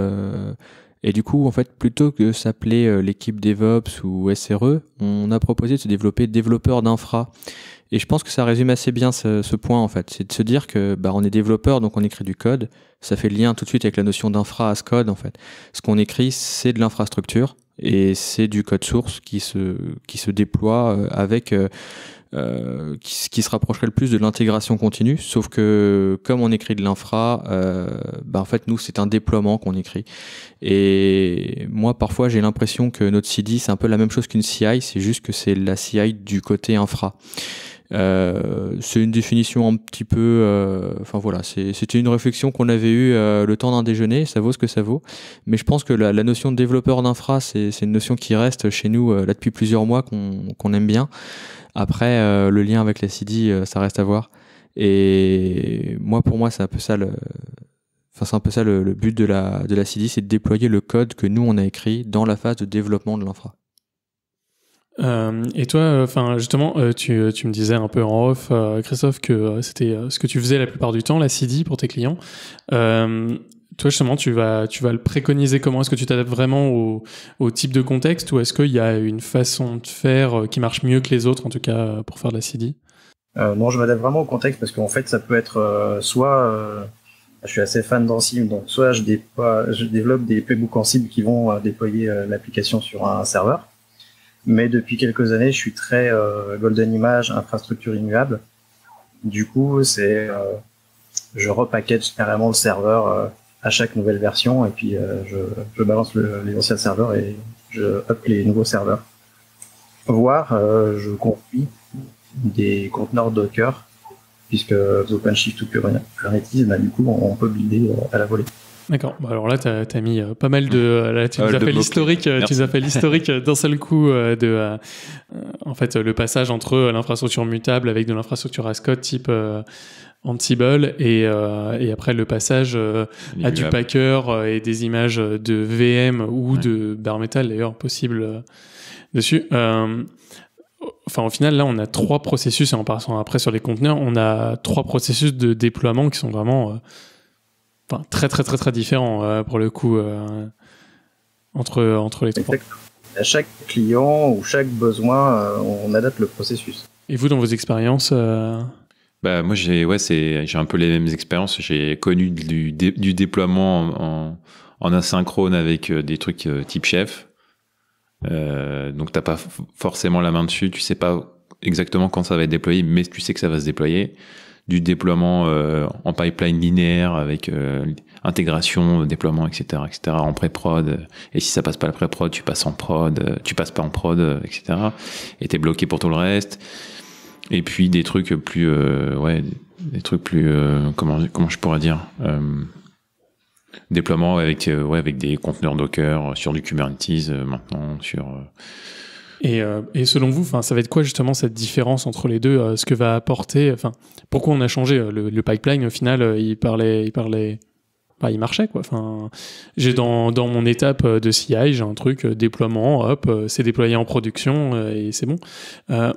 Speaker 5: et du coup en fait plutôt que s'appeler l'équipe DevOps ou SRE on a proposé de se développer développeur d'infra et je pense que ça résume assez bien ce, ce point en fait. C'est de se dire que bah, on est développeur, donc on écrit du code. Ça fait le lien tout de suite avec la notion d'infra as code en fait. Ce qu'on écrit, c'est de l'infrastructure et c'est du code source qui se, qui se déploie euh, avec euh, euh, qui, qui, se rapprocherait le plus de l'intégration continue, sauf que comme on écrit de l'infra, euh, bah en fait nous c'est un déploiement qu'on écrit. Et moi parfois j'ai l'impression que notre CD c'est un peu la même chose qu'une CI, c'est juste que c'est la CI du côté infra. Euh, c'est une définition un petit peu. Euh, enfin voilà, c'était une réflexion qu'on avait eu euh, le temps d'un déjeuner. Ça vaut ce que ça vaut. Mais je pense que la, notion de développeur d'infra, c'est une notion qui reste chez nous là depuis plusieurs mois qu'on aime bien. Après, le lien avec la CD, ça reste à voir. Et moi, pour moi, c'est un peu ça le. Enfin, c'est un peu ça le, but de la, de la CD, c'est de déployer le code que nous on a écrit dans la phase de développement de l'infra.
Speaker 4: Euh, et toi, euh, enfin justement, euh, tu, me disais un peu en off, Christophe, que c'était ce que tu faisais la plupart du temps, la CD pour tes clients. toi justement, tu vas, le préconiser comment Est-ce que tu t'adaptes vraiment au, type de contexte ou est-ce qu'il y a une façon de faire qui marche mieux que les autres, en tout cas pour faire de la
Speaker 2: CD Non, je m'adapte vraiment au contexte parce qu'en fait, ça peut être soit je suis assez fan d'Ansible, donc soit je, développe des playbooks Ansible qui vont déployer l'application sur un serveur mais depuis quelques années, je suis très euh, golden image, infrastructure immuable. Du coup, c'est euh, je repackage carrément le serveur euh, à chaque nouvelle version et puis je, balance les anciens serveurs et je up les nouveaux serveurs. Voire, je construis des conteneurs Docker puisque OpenShift ou Kubernetes, bah, du coup, on, on peut builder à la volée.
Speaker 4: D'accord. Bah, alors là, tu as, mis euh, pas mal de. Euh, tu, ah, euh, nous as fait l'historique, tu as fait l'historique d'un seul coup de. en fait, le passage entre l'infrastructure mutable avec de l'infrastructure Ascot type. Ansible et, et, après le passage à du packer et des images de VM ou de bare metal d'ailleurs possible dessus. Enfin, au final, là, on a trois processus, et en passant après sur les conteneurs, on a trois processus de déploiement qui sont vraiment enfin, très très très très différent euh, pour le coup euh, entre, entre les trois.
Speaker 2: À chaque client ou chaque besoin, euh, on adapte le processus.
Speaker 4: Et vous, dans vos expériences
Speaker 3: bah, moi, j'ai ouais, un peu les mêmes expériences. J'ai connu du, du déploiement en, en, asynchrone avec des trucs type chef. Euh, donc, n'as pas forcément la main dessus. Tu sais pas exactement quand ça va être déployé, mais tu sais que ça va se déployer du déploiement euh, en pipeline linéaire avec euh, intégration, déploiement, etc., etc., en pré-prod. Et si ça passe pas la pré-prod, tu passes en prod, tu passes pas en prod, etc. Et t'es bloqué pour tout le reste. Et puis des trucs plus, euh, ouais, des trucs plus, comment, comment je pourrais dire, déploiement avec, avec des conteneurs Docker sur du Kubernetes maintenant, sur
Speaker 4: et, euh, et, selon vous, ça va être quoi justement cette différence entre les deux euh, Ce que va apporter, enfin, pourquoi on a changé euh, le, pipeline au final Il parlait, il parlait, bah, il marchait quoi. Enfin, j'ai dans, dans mon étape de CI, j'ai un truc déploiement, hop, c'est déployé en production et c'est bon. Il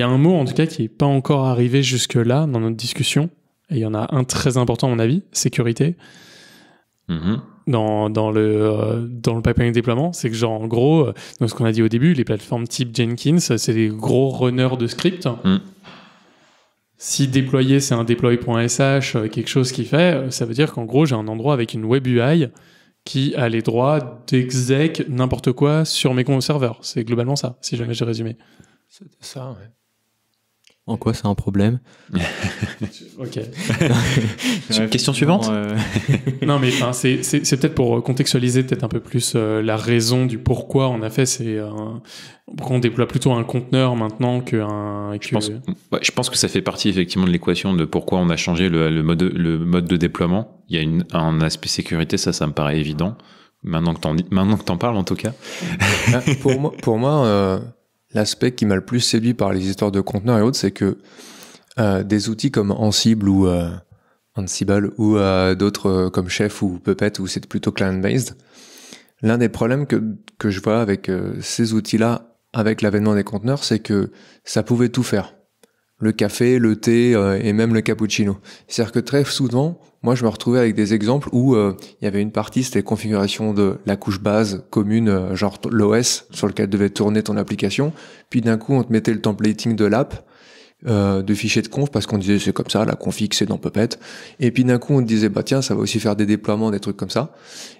Speaker 4: y a un mot en tout cas qui n'est pas encore arrivé jusque là dans notre discussion. Et il y en a un très important à mon avis, sécurité. Mm-hmm dans, dans le euh, dans le pipeline de déploiement, c'est que genre en gros, euh, dans ce qu'on a dit au début, les plateformes type Jenkins, euh, c'est des gros runners de script. Mm. Si déployer, c'est un deploy.sh, euh, quelque chose qui fait, ça veut dire qu'en gros, j'ai un endroit avec une web UI qui a les droits d'exec n'importe quoi sur mes comptes serveurs. C'est globalement ça, si jamais j'ai résumé.
Speaker 1: C'était ça, ouais.
Speaker 5: En quoi c'est un problème [laughs] Ok. [laughs] Question suivante. Euh. non,
Speaker 4: mais enfin, c'est peut-être pour contextualiser peut-être un peu plus euh, la raison du pourquoi on a fait. C'est euh, pourquoi on déploie plutôt un conteneur maintenant qu'un. Je, pense,
Speaker 3: je pense que ça fait partie effectivement de l'équation de pourquoi on a changé le, mode, le mode de déploiement. Il y a un aspect sécurité, ça, ça me paraît évident. Maintenant que t'en maintenant que t'en parles en tout cas.
Speaker 1: Ah, pour moi, pour moi l'aspect qui m'a le plus séduit par les histoires de conteneurs et autres, c'est que euh, des outils comme Ansible ou euh, Ansible ou euh, d'autres comme Chef ou Puppet ou c'est plutôt client-based, l'un des problèmes que, que je vois avec ces outils-là, avec l'avènement des conteneurs, c'est que ça pouvait tout faire. Le café, le thé et même le cappuccino. C'est-à-dire que très souvent, moi je me retrouvais avec des exemples où euh, il y avait une partie, c'était configuration de la couche base commune, euh, genre l'OS sur lequel devait tourner ton application. Puis d'un coup, on te mettait le templating de l'app, euh, de fichiers de conf, parce qu'on disait c'est comme ça, la config c'est dans Puppet. Et puis d'un coup, on te disait bah tiens, ça va aussi faire des déploiements, des trucs comme ça.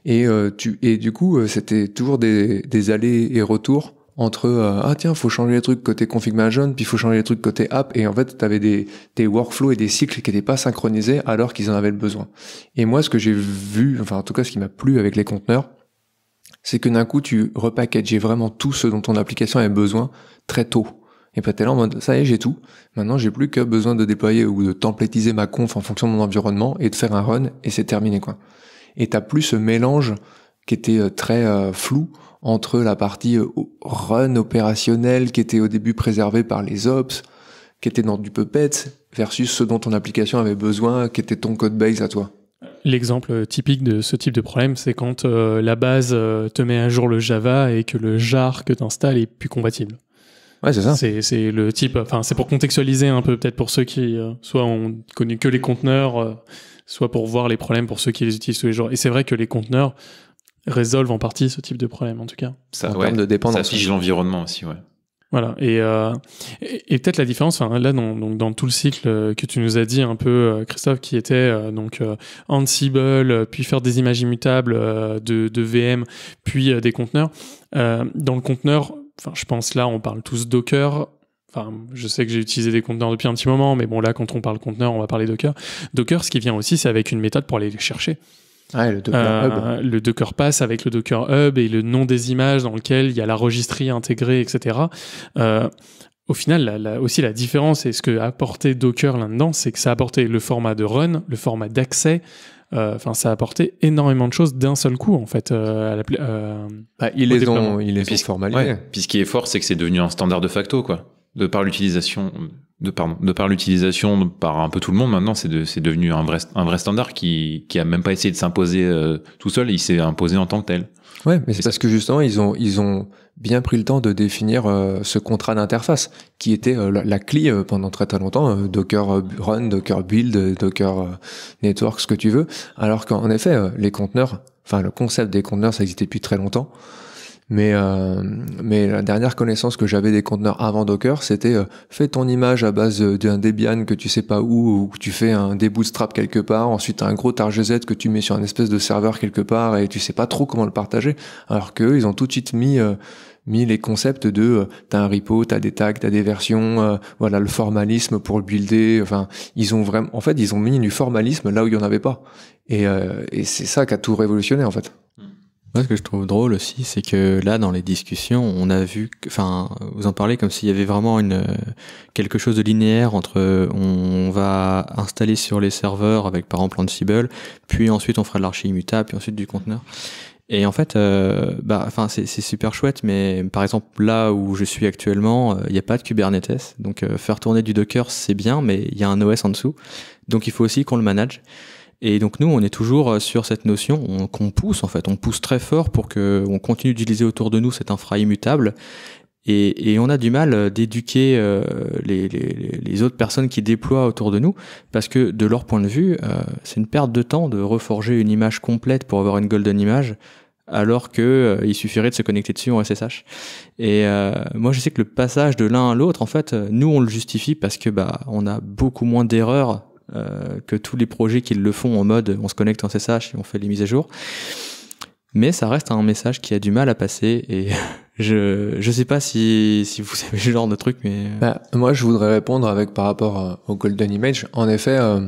Speaker 1: Et tu et du coup, c'était toujours des, des allers et retours entre euh, ah tiens faut changer les trucs côté config management puis faut changer les trucs côté app et en fait t'avais des des workflows et des cycles qui n'étaient pas synchronisés alors qu'ils en avaient le besoin et moi ce que j'ai vu enfin en tout cas ce qui m'a plu avec les conteneurs c'est que d'un coup tu repackages vraiment tout ce dont ton application avait besoin très tôt et pas là en mode ça y est j'ai tout maintenant j'ai plus que besoin de déployer ou de templétiser ma conf en fonction de mon environnement et de faire un run et c'est terminé quoi et t'as plus ce mélange qui était euh, très euh, flou entre la partie euh, run opérationnelle qui était au début préservée par les ops, qui était dans du Puppet, versus ce dont ton application avait besoin, qui était ton code base à toi.
Speaker 4: L'exemple euh, typique de ce type de problème, c'est quand euh, la base te met à jour le Java et que le jar que tu installes est plus compatible. Ouais, c'est ça. C'est, le type, enfin, c'est pour contextualiser un peu, peut-être pour ceux qui, soit on connaît que les conteneurs, soit pour voir les problèmes pour ceux qui les utilisent tous les jours. Et c'est vrai que les conteneurs, résolvent en partie ce type de problème, en tout cas.
Speaker 3: Ça, en de dépendance. Ça fige l'environnement aussi, ouais.
Speaker 4: Voilà. Et, euh, et, peut-être la différence, là, dans, donc, dans tout le cycle euh, que tu nous as dit un peu, euh, Christophe, qui était donc Ansible, puis faire des images immutables de, de, VM, puis des conteneurs. dans le conteneur, enfin, je pense là, on parle tous Docker. Enfin, je sais que j'ai utilisé des conteneurs depuis un petit moment, mais bon, là, quand on parle conteneur, on va parler Docker. Docker, ce qui vient aussi, c'est avec une méthode pour aller les chercher. Ah, le Docker euh, Hub. Le Docker Pass avec le Docker Hub et le nom des images dans lequel il y a la registrie intégrée, etc. Euh, au final, la, aussi la différence et ce que a apporté Docker là-dedans, c'est que ça a apporté le format de run, le format d'accès, euh, enfin ça a apporté énormément de choses d'un seul coup en fait euh, à la, euh,
Speaker 1: bah, ils, les ont, puis
Speaker 3: ce qui est fort c'est que c'est devenu un standard de facto quoi de par l'utilisation de, de par l'utilisation par un peu tout le monde maintenant, c'est devenu un vrai, un vrai standard qui, qui a même pas essayé de s'imposer euh, tout seul, il s'est imposé en tant que tel.
Speaker 1: Ouais, mais c'est parce que justement, ils ont, ils ont bien pris le temps de définir euh, ce contrat d'interface qui était euh, la, clé pendant très très longtemps, Docker Run, Docker Build, Docker Network, ce que tu veux. Alors qu'en effet, les conteneurs, enfin le concept des conteneurs, ça existait depuis très longtemps. Mais, euh, mais la dernière connaissance que j'avais des conteneurs avant Docker, c'était euh, fais ton image à base euh, d'un Debian que tu sais pas où, ou que tu fais un débootstrap quelque part, ensuite un gros target que tu mets sur un espèce de serveur quelque part et tu sais pas trop comment le partager. Alors qu'eux, ils ont tout de suite mis mis les concepts de euh, t'as un repo, t'as des tags, t'as des versions, voilà le formalisme pour le builder. Enfin, ils ont vraiment, en fait, ils ont mis du formalisme là où il y en avait pas. Et, et c'est ça qui a tout révolutionné en fait. Moi, ce que je trouve drôle aussi, c'est que là, dans les
Speaker 5: discussions, on a vu, enfin, vous en parlez comme s'il y avait vraiment une euh, quelque chose de linéaire entre euh, on va installer sur les serveurs avec par exemple Ansible, puis ensuite on fera de l'archi immutable, puis ensuite du conteneur. Et en fait, euh, bah, enfin, c'est super chouette, mais par exemple là où je suis actuellement, il n'y a pas de Kubernetes, donc faire tourner du Docker c'est bien, mais il y a un OS en dessous, donc il faut aussi qu'on le manage. Et donc nous, on est toujours euh, sur cette notion qu'on pousse en fait, on pousse très fort pour que on continue d'utiliser autour de nous cet infra immutable. Et, on a du mal euh, d'éduquer euh, les, autres personnes qui déploient autour de nous, parce que de leur point de vue, c'est une perte de temps de reforger une image complète pour avoir une golden image, alors que il suffirait de se connecter dessus en SSH. Et moi, je sais que le passage de l'un à l'autre, en fait, nous on le justifie parce que bah on a beaucoup moins d'erreurs euh, que tous les projets qui le font en mode on se connecte en SSH et on fait les mises à jour. Mais ça reste un message qui a du mal à passer et [laughs]
Speaker 1: je je sais pas si si vous savez [laughs] ce genre de truc mais euh. bah, moi je voudrais répondre avec par rapport euh, au golden image. En effet, euh,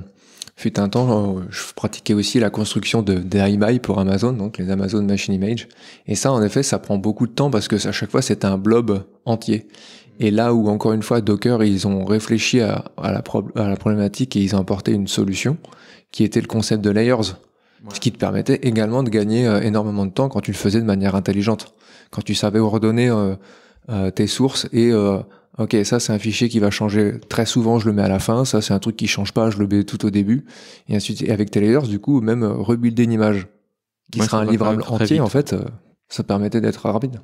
Speaker 1: fut un temps je pratiquais aussi la construction de des pour Amazon donc les Amazon Machine Image et ça en effet ça prend beaucoup de temps parce que à chaque fois c'est un blob entier et là où, encore une fois, Docker, ils ont réfléchi à, la, problématique et ils ont apporté une solution qui était le concept de layers. Ce qui te permettait également de gagner euh, énormément de temps quand tu le faisais de manière intelligente. Quand tu savais ordonner euh, euh, tes sources et ok ça c'est un fichier qui va changer très souvent je le mets à la fin ça c'est un truc qui change pas je le mets tout au début et ensuite avec tes layers du coup même rebuilder une image qui sera un livrable entier en fait ça permettait d'être rapide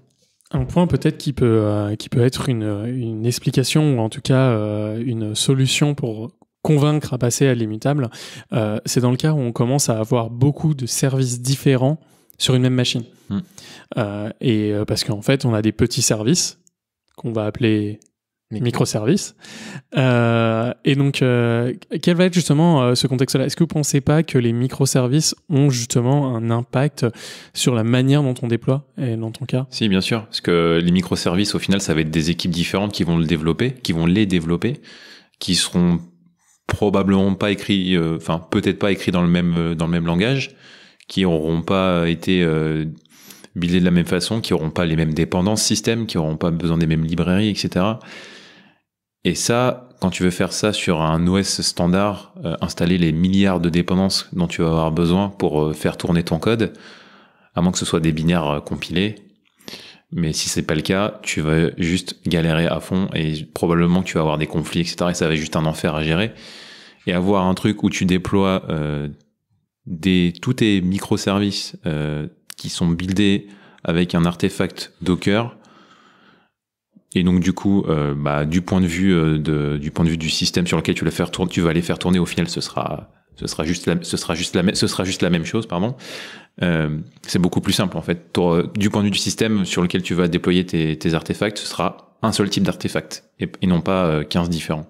Speaker 4: un point peut-être qui peut euh, qui peut être une, explication ou en tout cas euh, une solution pour convaincre à passer à l'immutable, euh, c'est dans le cas où on commence à avoir beaucoup de services différents sur une même machine. Hmm. et parce qu'en fait, on a des petits services qu'on va appeler microservices. Euh, et donc, euh, quel va être justement euh, ce contexte-là Est-ce que vous ne pensez pas que les microservices ont justement un impact sur la manière dont on déploie et dans ton cas
Speaker 3: Si, bien sûr, parce que les microservices, au final, ça va être des équipes différentes qui vont le développer, qui vont les développer, qui seront probablement pas écrits, enfin peut-être pas écrits dans le même dans le même langage, qui n'auront pas été buildés de la même façon, qui n'auront pas les mêmes dépendances système, qui n'auront pas besoin des mêmes librairies, etc. Et ça, quand tu veux faire ça sur un OS standard, euh, installer les milliards de dépendances dont tu vas avoir besoin pour euh, faire tourner ton code, à moins que ce soit des binaires euh, compilés. Mais si c'est pas le cas, tu vas juste galérer à fond et probablement que tu vas avoir des conflits, etc. Et ça va être juste un enfer à gérer. Et avoir un truc où tu déploies des, tous tes microservices qui sont buildés avec un artefact Docker, et donc du coup, euh, bah, du point de vue euh, du point de vue du système sur lequel tu vas faire tu vas aller faire tourner, au final, ce sera, ce sera juste la, ce sera juste la, ce sera juste la même chose, pardon. Euh, c'est beaucoup plus simple en fait. Du point de vue du système sur lequel tu vas déployer tes, artefacts, ce sera un seul type d'artefact et, non pas 15 différents.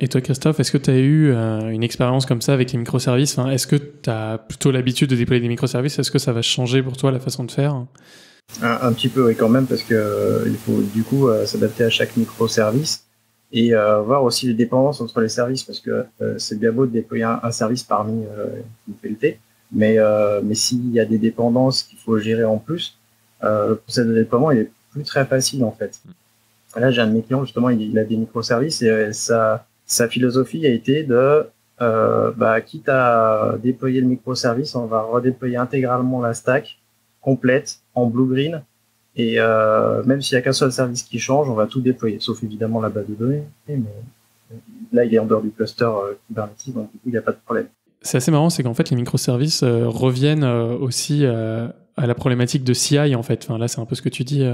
Speaker 4: Et toi, Christophe, est-ce que tu as eu une expérience comme ça avec les microservices Est-ce que tu as plutôt l'habitude de déployer des microservices Est-ce que ça va changer pour toi la façon de faire
Speaker 2: un, petit peu, oui, quand même, parce que euh, il faut du coup euh, s'adapter à chaque microservice et euh, voir aussi les dépendances entre les services, parce que c'est bien beau de déployer un, service parmi une PLT, mais mais s'il y a des dépendances qu'il faut gérer en plus, le process de déploiement il est plus très facile en fait. Là, j'ai un de mes clients justement, il, a des microservices et sa sa philosophie a été de bah, quitte à déployer le microservice, on va redéployer intégralement la stack complète en blue green. Et euh, même s'il n'y a qu'un seul service qui change, on va tout déployer, sauf évidemment la base de données. Mais euh, là, il est en dehors du cluster euh, Kubernetes, donc du coup, il n'y a pas de problème.
Speaker 4: C'est assez marrant, c'est qu'en fait, les microservices reviennent aussi à la problématique de CI, en fait. Enfin, là, c'est un peu ce que tu dis,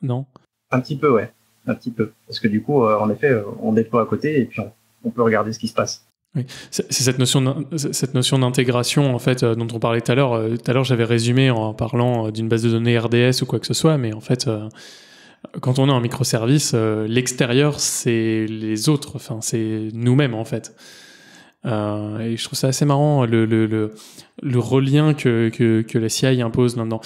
Speaker 4: non
Speaker 2: Un petit peu, ouais. Un petit peu. Parce que du coup, en effet, on déploie à côté et puis on peut regarder ce qui se passe.
Speaker 4: C'est cette notion, cette notion d'intégration en fait euh, dont on parlait tout à l'heure. Euh, tout à l'heure, j'avais résumé en parlant euh, d'une base de données RDS ou quoi que ce soit, mais en fait, quand on est en microservice, l'extérieur c'est les autres, enfin c'est nous-mêmes en fait. et je trouve ça assez marrant le, le, le, relien que, que, la CI impose là-dedans.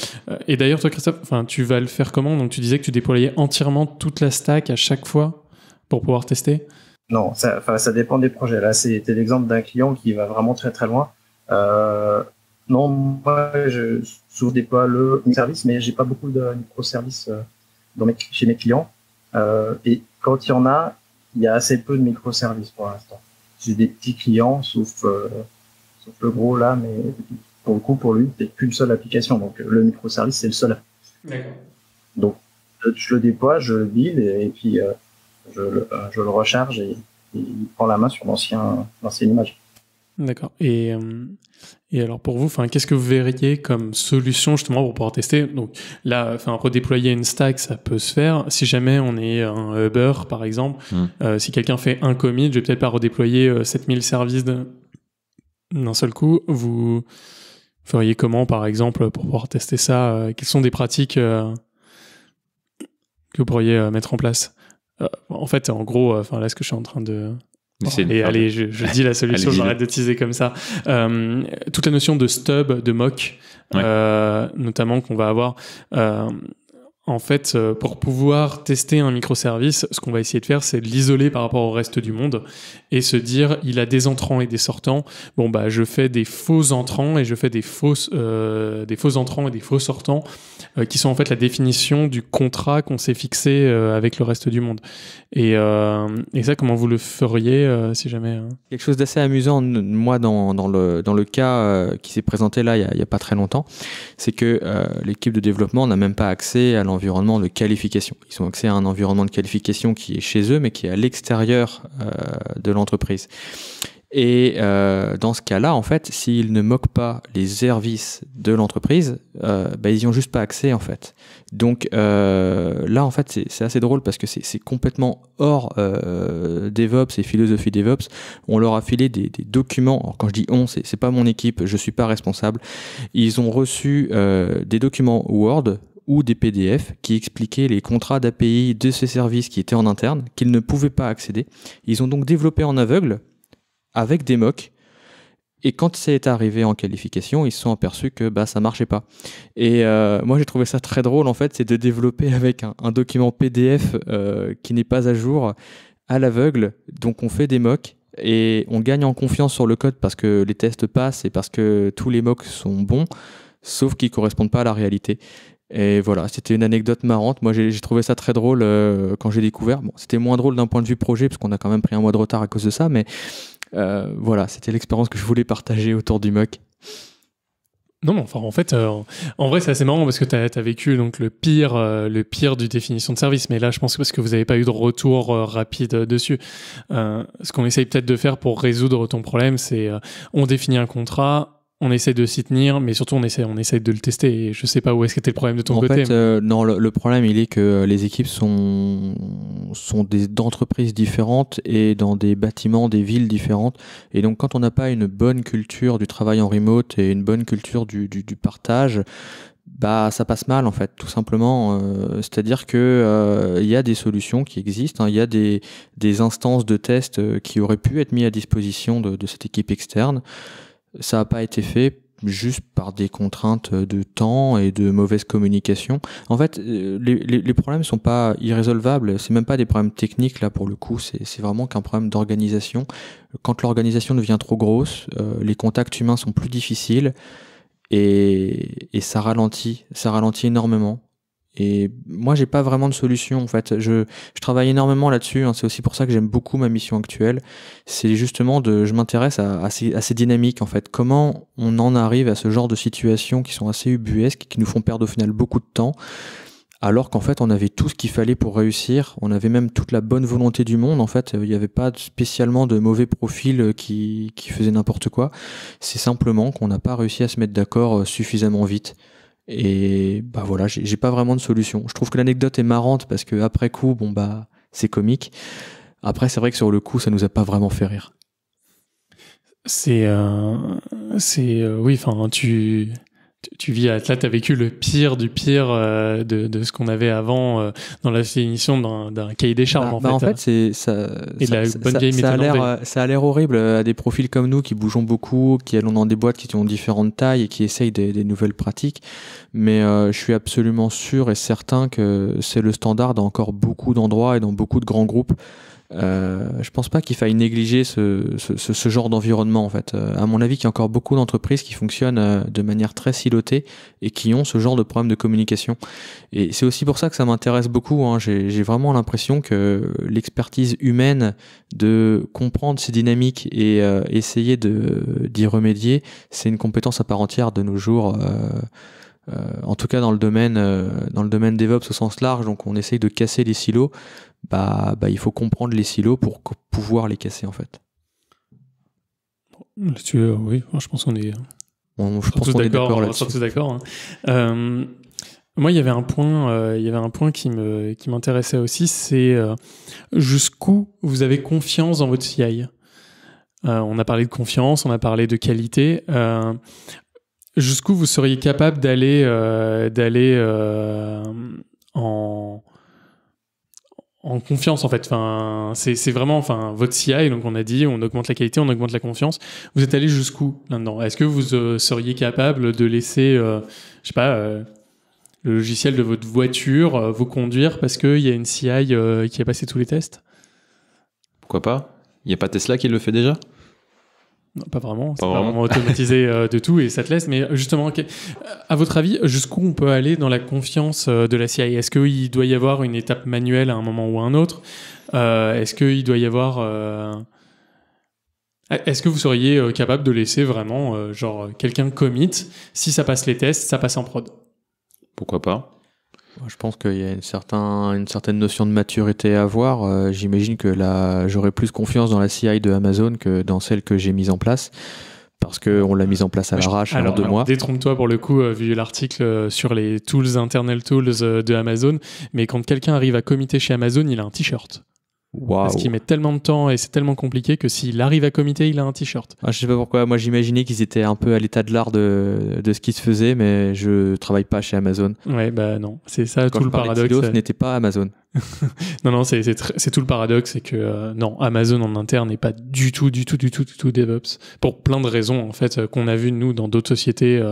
Speaker 4: Et d'ailleurs, toi, Christophe, enfin, tu vas le faire comment Donc, tu disais que tu déployais entièrement toute la stack à chaque fois pour pouvoir tester
Speaker 2: non, ça, ça dépend des projets. Là, c'était l'exemple d'un client qui va vraiment très très loin. Euh, non, moi, je sous-déploie le service, mais j'ai pas beaucoup de microservices euh, dans chez mes clients. Euh, et quand il y en a, il y a assez peu de microservices pour l'instant. J'ai des petits clients, sauf, sauf le gros là, mais pour le coup, pour lui, c'est qu'une seule application. Donc, le microservice, c'est le seul. Donc, je le déploie, je le build, et, puis, euh, je, le recharge et, il prend la main sur l'ancien, l'ancienne image.
Speaker 4: D'accord. Et, euh, et alors pour vous, enfin, qu'est-ce que vous verriez comme solution justement pour pouvoir tester Donc là, redéployer une stack, ça peut se faire. Si jamais on est un Uber par exemple, hmm. euh, si quelqu'un fait un commit, je vais peut-être pas redéployer 7000 services d'un seul coup. Vous feriez comment par exemple pour pouvoir tester ça Quelles sont des pratiques que vous pourriez mettre en place euh, en fait, en gros, euh, enfin là, ce que je suis en train de, et allez, je, dis la solution, j'arrête de teaser comme ça. Euh, toute la notion de stub, de mock, notamment qu'on va avoir, en fait, euh, pour pouvoir tester un microservice, ce qu'on va essayer de faire, c'est de l'isoler par rapport au reste du monde et se dire, il a des entrants et des sortants. Bon, bah, je fais des faux entrants et je fais des fausses, euh, des faux entrants et des faux sortants, euh, qui sont en fait la définition du contrat qu'on s'est fixé euh, avec le reste du monde. Et, et ça, comment vous le feriez si jamais hein
Speaker 5: Quelque chose d'assez amusant, moi, dans, dans, le, dans le cas qui s'est présenté là, il n'y a, a, pas très longtemps, c'est que l'équipe de développement n'a même pas accès à environnement de qualification. Ils ont accès à un environnement de qualification qui est chez eux, mais qui est à l'extérieur euh, de l'entreprise. Et euh, dans ce cas-là, en fait, s'ils ne moquent pas les services de l'entreprise, euh, bah, ils n'y ont juste pas accès, en fait. Donc là, en fait, c'est assez drôle parce que c'est complètement hors DevOps et philosophie DevOps. On leur a filé des, documents. quand je dis on, c'est pas mon équipe, je suis pas responsable. Ils ont reçu des documents Word ou des PDF qui expliquaient les contrats d'API de ces services qui étaient en interne, qu'ils ne pouvaient pas accéder. Ils ont donc développé en aveugle avec des mocks. Et quand ça est arrivé en qualification, ils se sont aperçus que bah, ça marchait pas. Et euh, moi, j'ai trouvé ça très drôle, en fait, c'est de développer avec un, document PDF euh, qui n'est pas à jour à l'aveugle. Donc, on fait des mocks et on gagne en confiance sur le code parce que les tests passent et parce que tous les mocks sont bons, sauf qu'ils correspondent pas à la réalité. Et voilà, c'était une anecdote marrante. Moi, j'ai trouvé ça très drôle euh, quand j'ai découvert. Bon, c'était moins drôle d'un point de vue projet, parce qu'on a quand même pris un mois de retard à cause de ça, mais euh, voilà, c'était l'expérience que je voulais partager autour du mock.
Speaker 4: Non, mais enfin, en fait, euh, en vrai, c'est assez marrant parce que tu as, as, vécu donc le pire, le pire du définition de service. Mais là, je pense que parce que vous n'avez pas eu de retour rapide dessus. ce qu'on essaye peut-être de faire pour résoudre ton problème, c'est on définit un contrat, on essaie de s'y tenir, mais surtout on essaie, on essaie de le tester. Et je sais pas où est-ce qu'était le problème de ton en côté. Fait,
Speaker 5: euh, non, le, problème il est que euh, les équipes sont sont des d'entreprises différentes et dans des bâtiments, des villes différentes. Et donc quand on n'a pas une bonne culture du travail en remote et une bonne culture du, partage, bah ça passe mal en fait tout simplement euh, c'est à dire que il y a des solutions qui existent hein. il y a des, instances de test qui auraient pu être mises à disposition de cette équipe externe ça n'a pas été fait juste par des contraintes de temps et de mauvaise communication. En fait, euh, les, les, les problèmes sont pas irrésolvables. C'est même pas des problèmes techniques là pour le coup. C'est vraiment qu'un problème d'organisation. Quand l'organisation devient trop grosse, euh, les contacts humains sont plus difficiles et, et ça ralentit. Ça ralentit énormément. Et moi, j'ai pas vraiment de solution en fait. Je, je travaille énormément là-dessus. Hein. C'est aussi pour ça que j'aime beaucoup ma mission actuelle. C'est justement de, je m'intéresse à, ces, dynamiques en fait. Comment on en arrive à ce genre de situations qui sont assez ubuesques, qui nous font perdre au final beaucoup de temps, alors qu'en fait, on avait tout ce qu'il fallait pour réussir. On avait même toute la bonne volonté du monde. En fait, il n'y avait pas spécialement de mauvais profils euh, qui, qui faisaient n'importe quoi. C'est simplement qu'on n'a pas réussi à se mettre d'accord euh, suffisamment vite. Et bah voilà, j'ai pas vraiment de solution. Je trouve que l'anecdote est marrante parce que après coup, bon bah c'est comique. Après, c'est vrai que sur le coup, ça nous a pas vraiment fait rire.
Speaker 4: C'est euh, c'est euh, oui, enfin tu tu vis à là, tu as vécu le pire du pire euh, de, ce qu'on avait avant euh, dans la définition d'un cahier des charges. Bah, en bah fait, en c'est
Speaker 5: ça, ça, ça a l'air horrible à des profils comme nous qui bougeons beaucoup, qui allons dans des boîtes qui ont différentes tailles et qui essayent des, nouvelles pratiques. Mais euh, je suis absolument sûr et certain que c'est le standard dans encore beaucoup d'endroits et dans beaucoup de grands groupes. Euh, je pense pas qu'il faille négliger ce, genre d'environnement en fait. Euh, à mon avis, il y a encore beaucoup d'entreprises qui fonctionnent euh, de manière très silotée et qui ont ce genre de problème de communication. Et c'est aussi pour ça que ça m'intéresse beaucoup. Hein. J'ai vraiment l'impression que l'expertise humaine de comprendre ces dynamiques et essayer d'y remédier, c'est une compétence à part entière de nos jours. en tout cas dans le domaine dans le domaine DevOps au sens large donc on essaye de casser les silos bah, bah, il faut comprendre les silos pour pouvoir les casser
Speaker 4: en fait. Euh, oui, je pense qu'on est. Hein. je pense est d'accord d'accord. Hein. Euh, moi, il y avait un point, euh, il y avait un point qui me qui m'intéressait aussi, c'est jusqu'où vous avez confiance dans votre CI. on a parlé de confiance, on a parlé de qualité jusqu'où vous seriez capable d'aller d'aller en en confiance en fait. Enfin, c'est vraiment enfin votre CI. Donc on a dit, on augmente la qualité, on augmente la confiance. Vous êtes allé jusqu'où là-dedans Est-ce que vous euh, seriez capable de laisser, euh, je sais pas, euh, le logiciel de votre voiture vous conduire parce qu'il y a une CI qui a passé tous les tests
Speaker 3: Pourquoi pas Il n'y a pas Tesla qui le fait déjà
Speaker 4: non, pas vraiment. C'est vraiment, automatisé euh, de tout et ça te laisse. Mais euh, justement, euh, à votre avis, jusqu'où on peut aller dans la confiance de la CIA Est-ce qu'il doit y avoir une étape manuelle à un moment ou à un autre Est-ce qu'il doit y avoir... Est-ce que vous seriez capable de laisser vraiment, genre, quelqu'un commit Si ça passe les tests, ça passe en prod
Speaker 5: Pourquoi pas je pense qu'il y a une, certaine notion de maturité à avoir. Euh, j'imagine que là, j'aurais plus confiance dans la CI de Amazon que dans celle que j'ai mise en place. Parce qu'on l'a mise en place à l'arrache à en deux
Speaker 4: Détrompe-toi pour le coup, euh, vu l'article euh, sur les tools, internal tools de Amazon. Mais quand quelqu'un arrive à comité chez Amazon, il a un t-shirt. Wow. Parce qu'il met tellement de temps et c'est tellement compliqué que s'il arrive à comité, il a un t-shirt.
Speaker 5: Ah, je sais pas pourquoi. Moi, j'imaginais qu'ils étaient un peu à l'état de l'art de, de, ce qui se faisait, mais je travaille pas chez Amazon.
Speaker 4: Ouais, bah non. C'est ça tout le paradoxe. Euh, ce n'était pas Amazon. [laughs] non, non, c'est tout le paradoxe. C'est que euh, non, Amazon en interne n'est pas du tout, du tout, du tout, du tout DevOps. Pour plein de raisons, en fait, euh, qu'on a vu, nous, dans d'autres sociétés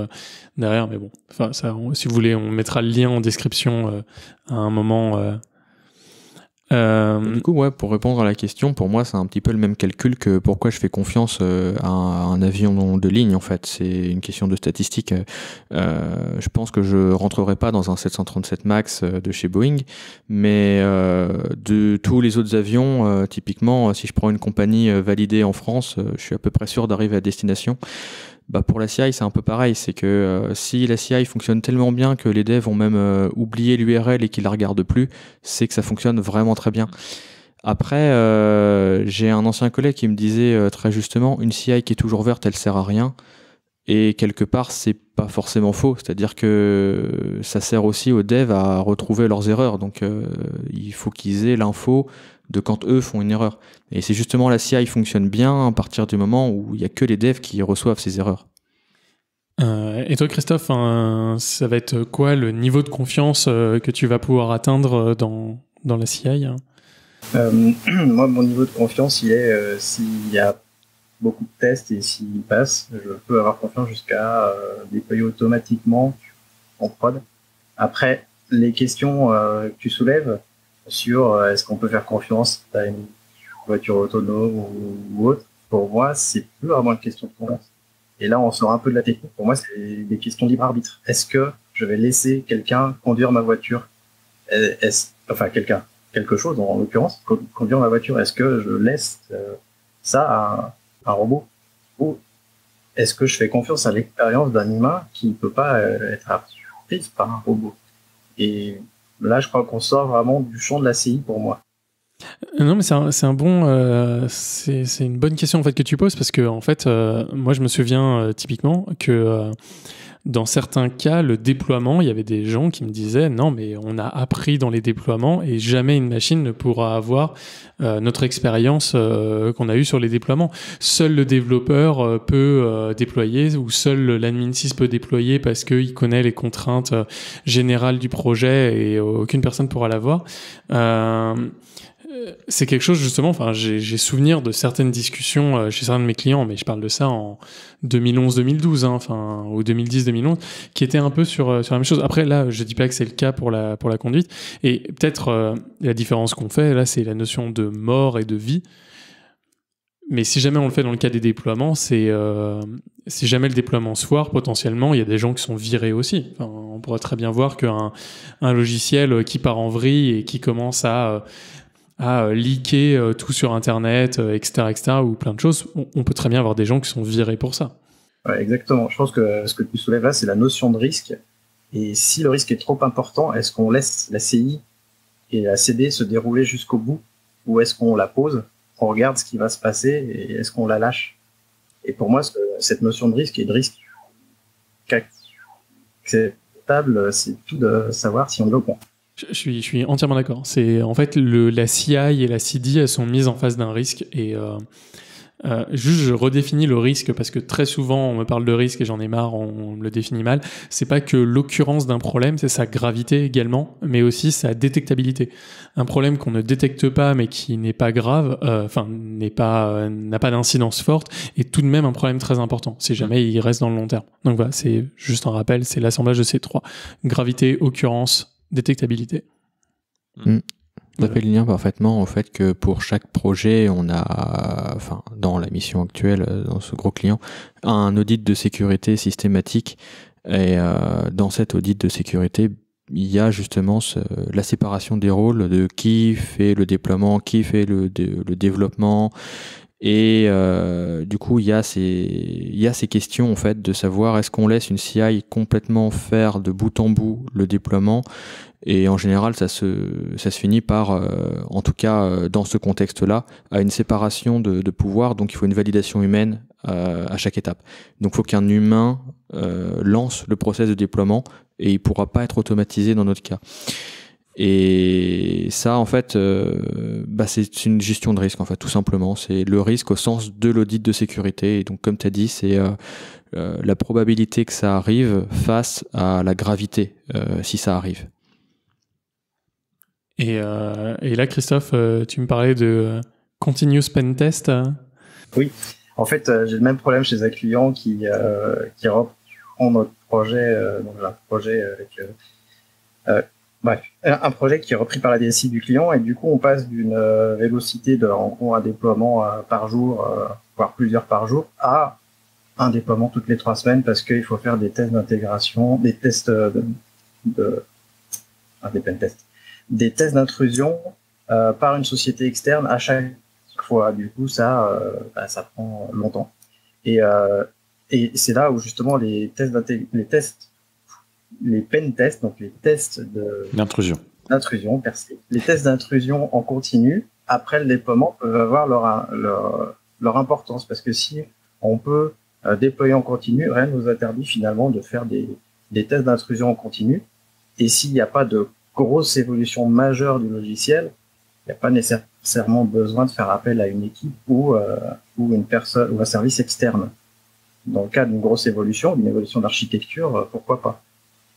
Speaker 4: derrière. Mais bon, enfin, ça, si vous voulez, on mettra le lien en description à un moment euh, du coup, ouais, pour répondre à la question, pour moi, c'est un petit peu le même
Speaker 5: calcul que pourquoi je fais confiance euh, à un avion de ligne, en fait. C'est une question de statistique. Euh, je pense que je rentrerai pas dans un 737 MAX de chez Boeing, mais de tous les autres avions, typiquement, si je prends une compagnie validée en France, je suis à peu près sûr d'arriver à destination. Bah, pour la CI, c'est un peu pareil. C'est que euh, si la CI fonctionne tellement bien que les devs ont même euh, oublié l'URL et qu'ils la regardent plus, c'est que ça fonctionne vraiment très bien. Après, euh, j'ai un ancien collègue qui me disait très justement, une CI qui est toujours verte, elle sert à rien. Et quelque part, c'est pas forcément faux. C'est-à-dire que ça sert aussi aux devs à retrouver leurs erreurs. Donc, il faut qu'ils aient l'info de quand eux font une erreur. Et c'est justement la CI fonctionne bien à partir du moment où il n'y a que les devs qui reçoivent ces erreurs.
Speaker 4: Euh, et toi, Christophe, hein, ça va être quoi le niveau de confiance euh, que tu vas pouvoir atteindre euh, dans, dans la CI hein
Speaker 2: [clears throat] Moi, mon niveau de confiance, il est s'il y a beaucoup de tests et s'il passe, je peux avoir confiance jusqu'à déployer automatiquement en prod. Après, les questions que tu soulèves, sur euh, est-ce qu'on peut faire confiance à une voiture autonome ou, autre. Pour moi, c'est plus vraiment une question de confiance. Et là, on sort un peu de la technique. Pour moi, c'est des questions libre arbitre. Est-ce que je vais laisser quelqu'un conduire ma voiture euh, est Enfin, quelqu'un, quelque chose, en l'occurrence, conduire ma voiture. Est-ce que je laisse euh, ça à un, robot Ou est-ce que je fais confiance à l'expérience d'un humain qui ne peut pas être surprise par un robot Et Là, je crois qu'on sort vraiment du champ de la CI pour moi.
Speaker 4: Euh, non, mais c'est un, bon, euh, c'est une bonne question en fait que tu poses parce que en fait, euh, moi je me souviens typiquement que dans certains cas, le déploiement, il y avait des gens qui me disaient non, mais on a appris dans les déploiements et jamais une machine ne pourra avoir euh, notre expérience euh, qu'on a eue sur les déploiements. Seul le développeur euh, peut déployer ou seul l'admin 6 peut déployer parce qu'il connaît les contraintes générales du projet et aucune personne ne pourra l'avoir c'est quelque chose justement, enfin, j'ai souvenir de certaines discussions euh, chez certains de mes clients, mais je parle de ça en 2011-2012, hein, enfin, ou 2010-2011, qui était un peu sur, euh, sur la même chose. Après, là, je dis pas que c'est le cas pour la, pour la conduite, et peut-être euh, la différence qu'on fait, là, c'est la notion de mort et de vie. Mais si jamais on le fait dans le cas des déploiements, c'est si jamais le déploiement se foire, potentiellement, il y a des gens qui sont virés aussi. on pourrait très bien voir qu'un un logiciel qui part en vrille et qui commence à, à euh, leaker euh, tout sur Internet, etc., euh, etc., ou plein de choses, on, peut très bien avoir des gens qui sont virés pour ça.
Speaker 2: exactement. Je pense que ce que tu soulèves là, c'est la notion de risque. Et si le risque est trop important, est-ce qu'on laisse la CI et la CD se dérouler jusqu'au bout, ou est-ce qu'on la pose, on regarde ce qui va se passer, et est-ce qu'on la lâche Et pour moi, cette notion de risque et de risque acceptable, c'est tout de savoir si on le prend.
Speaker 4: Je, suis, je suis, entièrement d'accord. C'est en fait le, la CI et la CD elles sont mises en face d'un risque et euh, euh, juste je redéfinis le risque parce que très souvent on me parle de risque et j'en ai marre, on, le définit mal. C'est pas que l'occurrence d'un problème, c'est sa gravité également, mais aussi sa détectabilité. Un problème qu'on ne détecte pas mais qui n'est pas grave, euh, enfin n'est pas euh, n'a pas d'incidence forte, est tout de même un problème très important si jamais il reste dans le long terme. Donc voilà, c'est juste un rappel, c'est l'assemblage de ces trois gravité, occurrence détectabilité.
Speaker 5: Mm. Ça fait le lien parfaitement au fait que pour chaque projet, on a, enfin, dans la mission actuelle, euh, dans ce gros client, un audit de sécurité systématique. Et euh, dans cet audit de sécurité, il y a justement la séparation des rôles de qui fait le déploiement, qui fait le développement, et euh, du coup, il y, a ces, il y a ces questions en fait de savoir est-ce qu'on laisse une CI complètement faire de bout en bout le déploiement et en général, ça se, ça se finit par, euh, en tout cas euh, dans ce contexte-là, à une séparation de, de, pouvoir. Donc il faut une validation humaine euh, à chaque étape. Donc il faut qu'un humain euh, lance le process de déploiement et il ne pourra pas être automatisé dans notre cas. Et ça, en fait, euh, bah, c'est une gestion de risque, en fait, tout simplement. C'est le risque au sens de l'audit de sécurité. Et donc, comme tu as dit, c'est euh, euh, la probabilité que ça arrive face à la gravité, si ça arrive.
Speaker 4: Et, et là, Christophe, tu me parlais de continuous pen test. Hein
Speaker 2: oui, en fait, j'ai le même problème chez un client qui, qui en notre projet, donc un projet avec Bref, un projet qui est repris par la DSI du client et du coup on passe d'une euh, vélocité de rencontre à déploiement euh, par jour, euh, voire plusieurs par jour, à un déploiement toutes les trois semaines parce qu'il faut faire des tests d'intégration, des tests de, de ah, des tests, des tests d'intrusion par une société externe à chaque fois. Du coup ça bah, ça prend longtemps et et c'est là où justement les tests les tests les pen tests, donc les tests d'intrusion, Les tests d'intrusion en continu après le déploiement peuvent avoir leur, leur, importance parce que si on peut euh, déployer en continu, rien ne nous interdit finalement de faire des, tests d'intrusion en continu. Et s'il n'y a pas de grosse évolution majeure du logiciel, il n'y a pas nécessairement besoin de faire appel à une équipe ou, euh, ou une personne ou un service externe. Dans le cas d'une grosse évolution, d'une évolution d'architecture, euh, pourquoi pas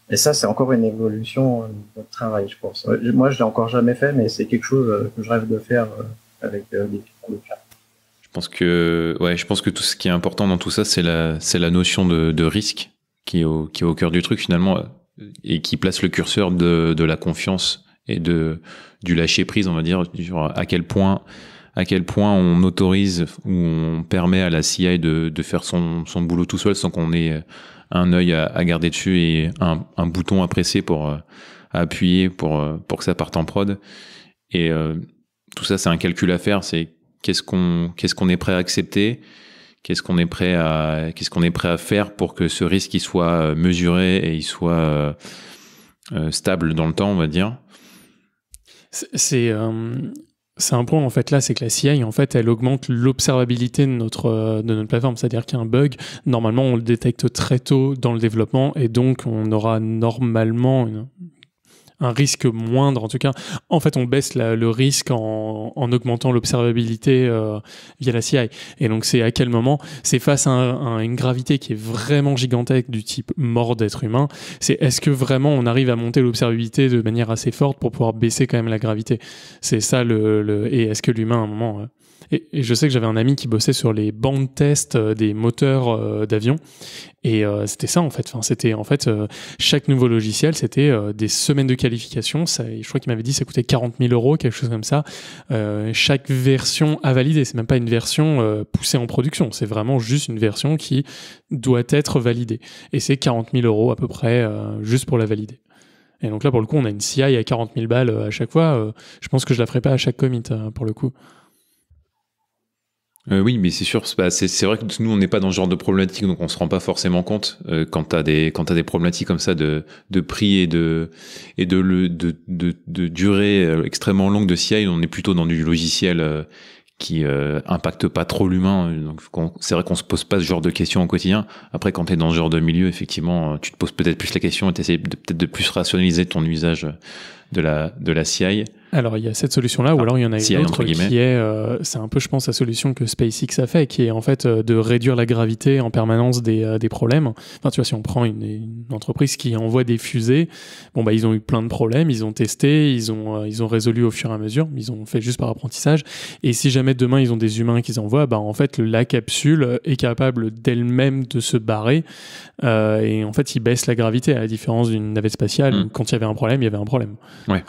Speaker 2: et ça, c'est encore une évolution euh, de notre travail, je pense. Moi, je l'ai encore jamais fait, mais c'est quelque chose euh, que je rêve de faire euh, avec des clients de Je pense
Speaker 3: que, ouais, je pense que tout ce qui est important dans tout ça, c'est la, c'est la notion de, risque qui est, au, qui est au cœur du truc finalement et qui place le curseur de, la confiance et de du lâcher prise, on va dire, à quel point à quel point on autorise ou on permet à la CIA de, faire son, son boulot tout seul sans qu'on ait un œil à, garder dessus et un, bouton à presser pour euh, appuyer pour euh, pour que ça parte en prod. Et euh, tout ça, c'est un calcul à faire. C'est qu'est-ce qu'on qu'est-ce qu'on est prêt à accepter, qu'est-ce qu'on est prêt à qu'est-ce qu'on est prêt à faire pour que ce risque il soit mesuré et il soit stable dans le temps, on va dire.
Speaker 4: C'est c'est un point en fait là, c'est que la CI en fait elle augmente l'observabilité de notre de notre plateforme, c'est-à-dire qu'un bug. Normalement, on le détecte très tôt dans le développement et donc on aura normalement une, un risque moindre en tout cas. En fait, on baisse le risque en, en augmentant l'observabilité euh, via la CI. Et donc, c'est à quel moment C'est face à, une gravité qui est vraiment gigantesque du type mort d'être humain. C'est est-ce que vraiment on arrive à monter l'observabilité de manière assez forte pour pouvoir baisser quand même la gravité C'est ça le, et est-ce que l'humain à un moment euh, et, je sais que j'avais un ami qui bossait sur les bandes test euh, des moteurs euh, d'avion. Et euh, c'était ça en fait. Enfin, c'était en fait chaque nouveau logiciel, c'était des semaines de qualification. Ça, je crois qu'il m'avait dit ça coûtait 40 000 euros, quelque chose comme ça. chaque version à valider, c'est même pas une version poussée en production. C'est vraiment juste une version qui doit être validée. Et c'est 40 000 euros à peu près juste pour la valider. Et donc là, pour le coup, on a une CI à 40 000 balles à chaque fois. je pense que je la ferai pas à chaque commit, hein, pour le coup.
Speaker 3: Euh, oui, mais c'est sûr, c'est vrai que nous, on n'est pas dans ce genre de problématique, donc on se rend pas forcément compte euh, quand tu as, des, des problématiques comme ça de, prix et, de, et de, le, de, durée euh, extrêmement longue de CI. On est plutôt dans du logiciel qui impacte pas trop l'humain. Donc c'est vrai qu'on se pose pas ce genre de questions au quotidien. Après, quand tu es dans ce genre de milieu, effectivement, tu te poses peut-être plus la question et tu essaies peut-être de plus rationaliser ton usage de la, de
Speaker 4: Alors il y a cette solution-là, ou ah, alors il y en a une autre qui est, euh, c'est un peu je pense la solution que SpaceX a fait, qui est en fait euh, de réduire la gravité en permanence euh, des, problèmes. Enfin tu vois, si on prend une, entreprise qui envoie des fusées, bon bah ils ont eu plein de problèmes, ils ont testé, ils ont ils ont résolu au fur et à mesure, ils ont fait juste par apprentissage. Et si jamais demain ils ont des humains qu'ils envoient, bah en fait la capsule est capable d'elle-même de se barrer et en fait ils baissent la gravité à la différence d'une navette spatiale hmm. quand il y avait un problème, il y avait un problème. Ouais.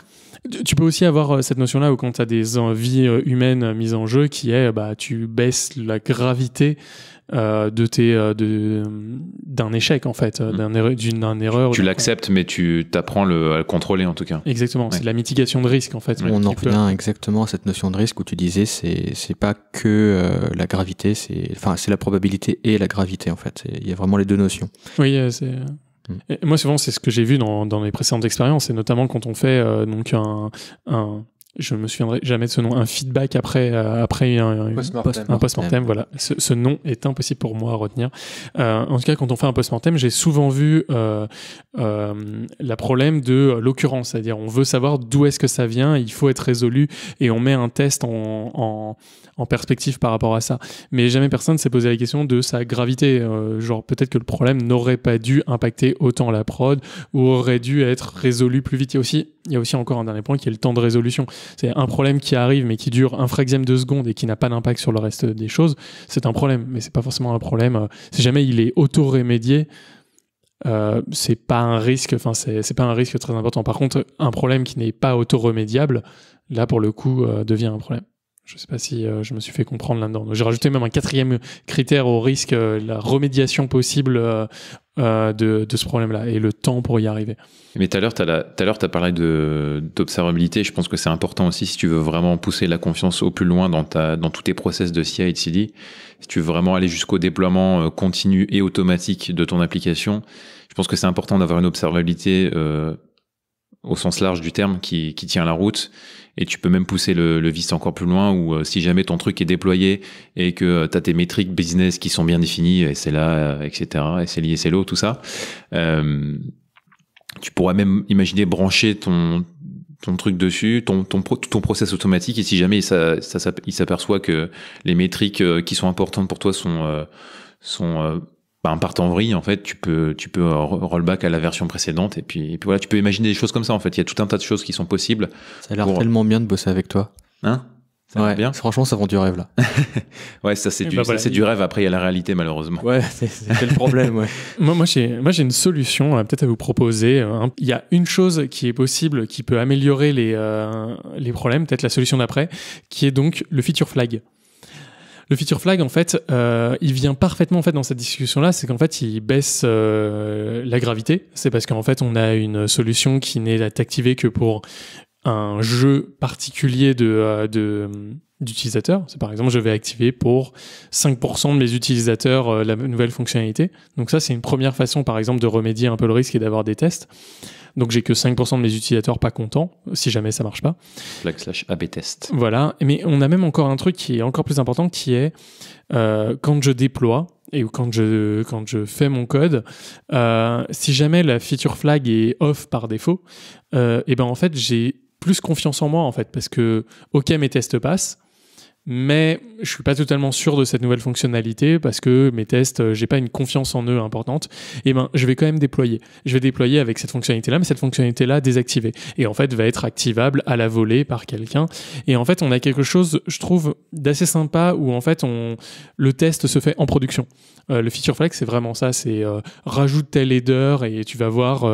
Speaker 4: Tu peux aussi avoir euh, cette notion-là où quand tu as des envies euh, humaines euh, mises en jeu, qui est bah tu baisses la gravité de tes de d'un échec en fait, mm. d'un erreur, d'une erreur. Tu, l'acceptes,
Speaker 3: mais tu t'apprends le, à le contrôler en tout cas.
Speaker 4: Exactement, c'est la mitigation de
Speaker 5: risque en fait. On en revient exactement à cette notion de risque où tu disais c'est c'est pas que la gravité, c'est enfin c'est la probabilité et la gravité en fait. Il y a vraiment les deux notions.
Speaker 4: Oui, c'est et moi, souvent, c'est ce que j'ai vu dans, dans mes précédentes expériences, et notamment quand on fait euh, donc un, je me souviendrai jamais de ce nom, un feedback après, euh, après un, post-mortem. voilà. Ce, nom est impossible pour moi à retenir. Euh, en tout cas, quand on fait un post-mortem, j'ai souvent vu euh, euh, la problème de l'occurrence, c'est-à-dire on veut savoir d'où est-ce que ça vient, il faut être résolu et on met un test en, perspective par rapport à ça. Mais jamais personne ne s'est posé la question de sa gravité. genre, peut-être que le problème n'aurait pas dû impacter autant la prod ou aurait dû être résolu plus vite. aussi, il y a aussi encore un dernier point qui est le temps de résolution. C'est un problème qui arrive mais qui dure un fraxième de seconde et qui n'a pas d'impact sur le reste des choses. C'est un problème, mais c'est pas forcément un problème. Euh, si jamais il est auto-rémédié, euh, c'est pas un risque. Enfin, c'est pas un risque très important. Par contre, un problème qui n'est pas auto-remédiable, là pour le coup, euh, devient un problème. Je ne sais pas si euh, je me suis fait comprendre là-dedans. J'ai rajouté même un quatrième critère au risque, euh, la remédiation possible euh, de, ce problème-là et le temps pour y arriver.
Speaker 3: Mais tout à l'heure, tu as parlé d'observabilité. Je pense que c'est important aussi si tu veux vraiment pousser la confiance au plus loin dans, ta, dans tous tes process de CI et CD. Si tu veux vraiment aller jusqu'au déploiement continu et automatique de ton application, je pense que c'est important d'avoir une observabilité au sens large du terme qui, qui tient la route et tu peux même pousser le, le vice encore plus loin où euh, si jamais ton truc est déployé et que euh, tu as tes métriques business qui sont bien définies, et c'est là, euh, etc., et c'est lié, c'est l'eau, tout ça, tu pourrais même imaginer brancher ton ton truc dessus, ton, ton, ton process automatique, et si jamais il, ça, il s'aperçoit que les métriques qui sont importantes pour toi sont, sont un bah, en en vrille, en fait, tu peux, tu peux euh, rollback à la version précédente. Et puis, et puis voilà, tu peux imaginer des choses comme ça, en fait. Il y a tout un tas de choses qui sont possibles. Ça a
Speaker 5: l'air tellement bien de bosser avec toi. Hein
Speaker 3: ça ouais, bien. Franchement, ça vend du rêve là. [laughs] ouais, ça c'est du, bah du, rêve. Après, il y a la réalité malheureusement.
Speaker 4: Ouais, c'est le [laughs] problème. Ouais. moi, moi j'ai, une solution euh, peut-être à vous proposer. Euh, il y a une chose qui est possible, qui peut améliorer les, les problèmes, peut-être la solution d'après, qui est donc le feature flag. Le feature flag, en fait, euh, il vient parfaitement en fait dans cette discussion-là, c'est qu'en fait, il baisse euh, la gravité. C'est parce qu'en fait, on a une solution qui n'est activée que pour un jeu particulier de, euh, de, d'utilisateurs. C'est par exemple, je vais activer pour 5% de mes utilisateurs euh, la nouvelle fonctionnalité. Donc ça, c'est une première façon, par exemple, de remédier un peu le risque et d'avoir des tests. Donc j'ai que 5% de mes utilisateurs pas contents, si jamais ça marche pas.
Speaker 3: Flag slash AB test.
Speaker 4: Voilà. Mais on a même encore un truc qui est encore plus important, qui est euh, quand je déploie et quand je, quand je fais mon code, euh, si jamais la feature flag est off par défaut, et ben en fait, j'ai plus confiance en moi en fait parce que ok mes tests passent mais je suis pas totalement sûr de cette nouvelle fonctionnalité parce que mes tests, euh, j'ai pas une confiance en eux importante. Et eh ben, je vais quand même déployer. Je vais déployer avec cette fonctionnalité-là, mais cette fonctionnalité-là désactivée et en fait va être activable à la volée par quelqu'un. Et en fait, on a quelque chose, je trouve, d'assez sympa où en fait on le test se fait en production. Euh, le feature flag, c'est vraiment ça. C'est euh, rajoute tel header et tu vas voir,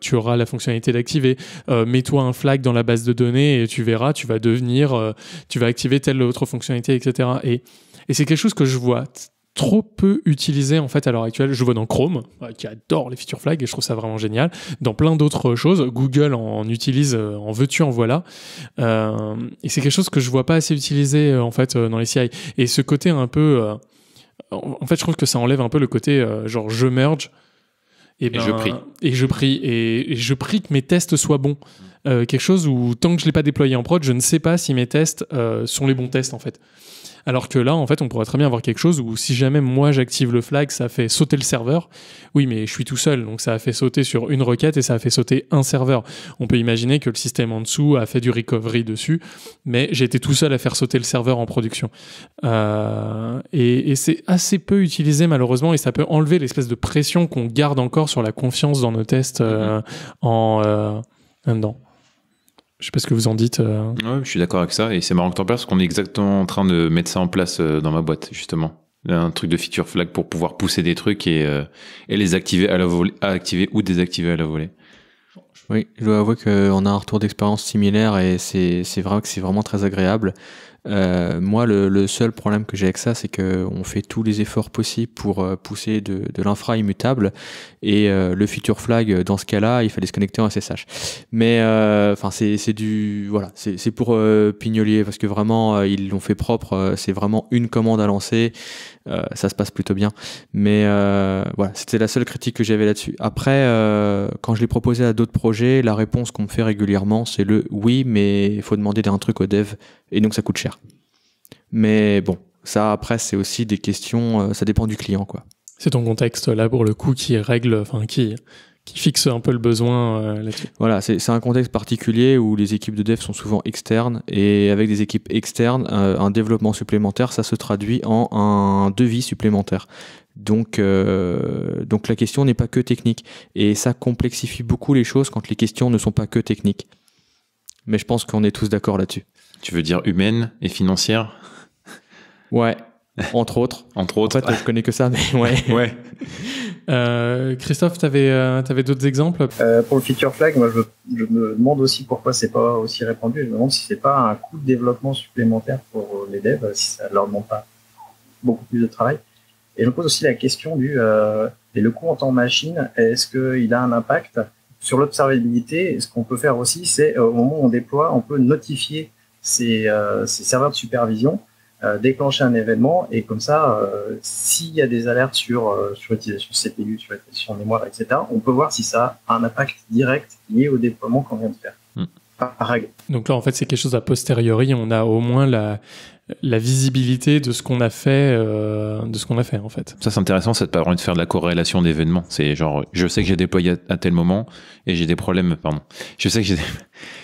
Speaker 4: tu auras la fonctionnalité d'activer. Mets-toi un flag dans la base de données et tu verras, tu vas devenir, tu vas activer telle autre fonctionnalité fonctionnalités, etc. Et, c'est quelque chose que je vois trop peu utilisé en fait à l'heure actuelle. Je vois dans Chrome qui adore les feature flags et je trouve ça vraiment génial. Dans plein d'autres choses, Google en, utilise, euh, en veux-tu, en voilà. Euh, et c'est quelque chose que je vois pas assez utilisé euh, en fait dans les CI. Et ce côté un peu, en fait, je trouve que ça enlève un peu le côté genre je merge. Et, je ben, prie. Et je prie. Et, je prie que mes tests soient bons. Mm. Euh, quelque chose où tant que je l'ai pas déployé en prod, je ne sais pas si mes tests euh, sont les bons tests en fait. Alors que là, en fait, on pourrait très bien avoir quelque chose où si jamais moi j'active le flag, ça fait sauter le serveur. Oui, mais je suis tout seul, donc ça a fait sauter sur une requête et ça a fait sauter un serveur. On peut imaginer que le système en dessous a fait du recovery dessus, mais j'ai été tout seul à faire sauter le serveur en production. Euh, et, c'est assez peu utilisé malheureusement et ça peut enlever l'espèce de pression qu'on garde encore sur la confiance dans nos tests mm-hmm. en euh, dedans. Je sais pas ce que vous en dites. Euh. Ouais,
Speaker 3: je suis d'accord avec ça. Et c'est marrant que tu en parles parce qu'on est exactement en train de mettre ça en place euh, dans ma boîte, justement. Un truc de feature flag pour pouvoir pousser des trucs et, euh, et les activer à la volée, à activer ou désactiver à la volée.
Speaker 5: Oui, je dois avouer qu'on a un retour d'expérience similaire et c'est vrai que c'est vraiment très agréable. Euh, moi, le, seul problème que j'ai avec ça, c'est qu'on fait tous les efforts possibles pour euh, pousser de, l'infra immutable et euh, le future flag, dans ce cas-là, il fallait se connecter en SSH. Mais enfin, c'est du voilà, c'est pour pignolier parce que vraiment ils l'ont fait propre. c'est vraiment une commande à lancer. Euh, ça se passe plutôt bien. Mais euh, voilà, c'était la seule critique que j'avais là-dessus. Après, euh, quand je l'ai proposé à d'autres projets, la réponse qu'on me fait régulièrement, c'est le oui, mais il faut demander un truc au dev et donc ça coûte cher. Mais bon, ça après, c'est aussi des questions, ça dépend du client, quoi.
Speaker 4: C'est ton contexte là pour le coup qui règle, enfin qui fixe un peu le besoin euh, là-dessus.
Speaker 5: Voilà, c'est un contexte particulier où les équipes de dev sont souvent externes et avec des équipes externes, euh, un développement supplémentaire, ça se traduit en un devis supplémentaire. Donc, euh, donc la question n'est pas que technique et ça complexifie beaucoup les choses quand les questions ne sont pas que techniques. Mais je pense qu'on est tous d'accord là-dessus. Tu veux dire humaine et financière Ouais, entre
Speaker 4: autres. Entre autres. je connais que ça, mais ouais. [laughs] Euh, Christophe, tu avais, euh,
Speaker 2: d'autres exemples euh, Pour le feature flag, moi, je, me demande aussi pourquoi c'est pas aussi répandu. Je me demande si c'est pas un coût de développement supplémentaire pour les devs, si ça leur demande pas beaucoup plus de travail. Et je me pose aussi la question du et le coût en temps machine, est-ce qu'il a un impact sur l'observabilité Ce qu'on peut faire aussi, c'est au moment où on déploie, on peut notifier ces, ces serveurs de supervision euh, déclencher un événement et comme ça, euh, s'il y a des alertes sur sur euh, CPU, sur l'utilisation mémoire, etc., on peut voir si ça a un impact direct lié au déploiement qu'on vient de faire. Hmm. règle.
Speaker 4: Donc là, en fait, c'est quelque chose à posteriori. On a au moins la, visibilité de ce qu'on a fait, de ce qu'on a fait en fait.
Speaker 3: Ça, c'est intéressant, c'est de pas vraiment de faire de la corrélation d'événements. C'est genre, je sais que j'ai déployé à, tel moment et j'ai des problèmes. Pardon. Je sais que j'ai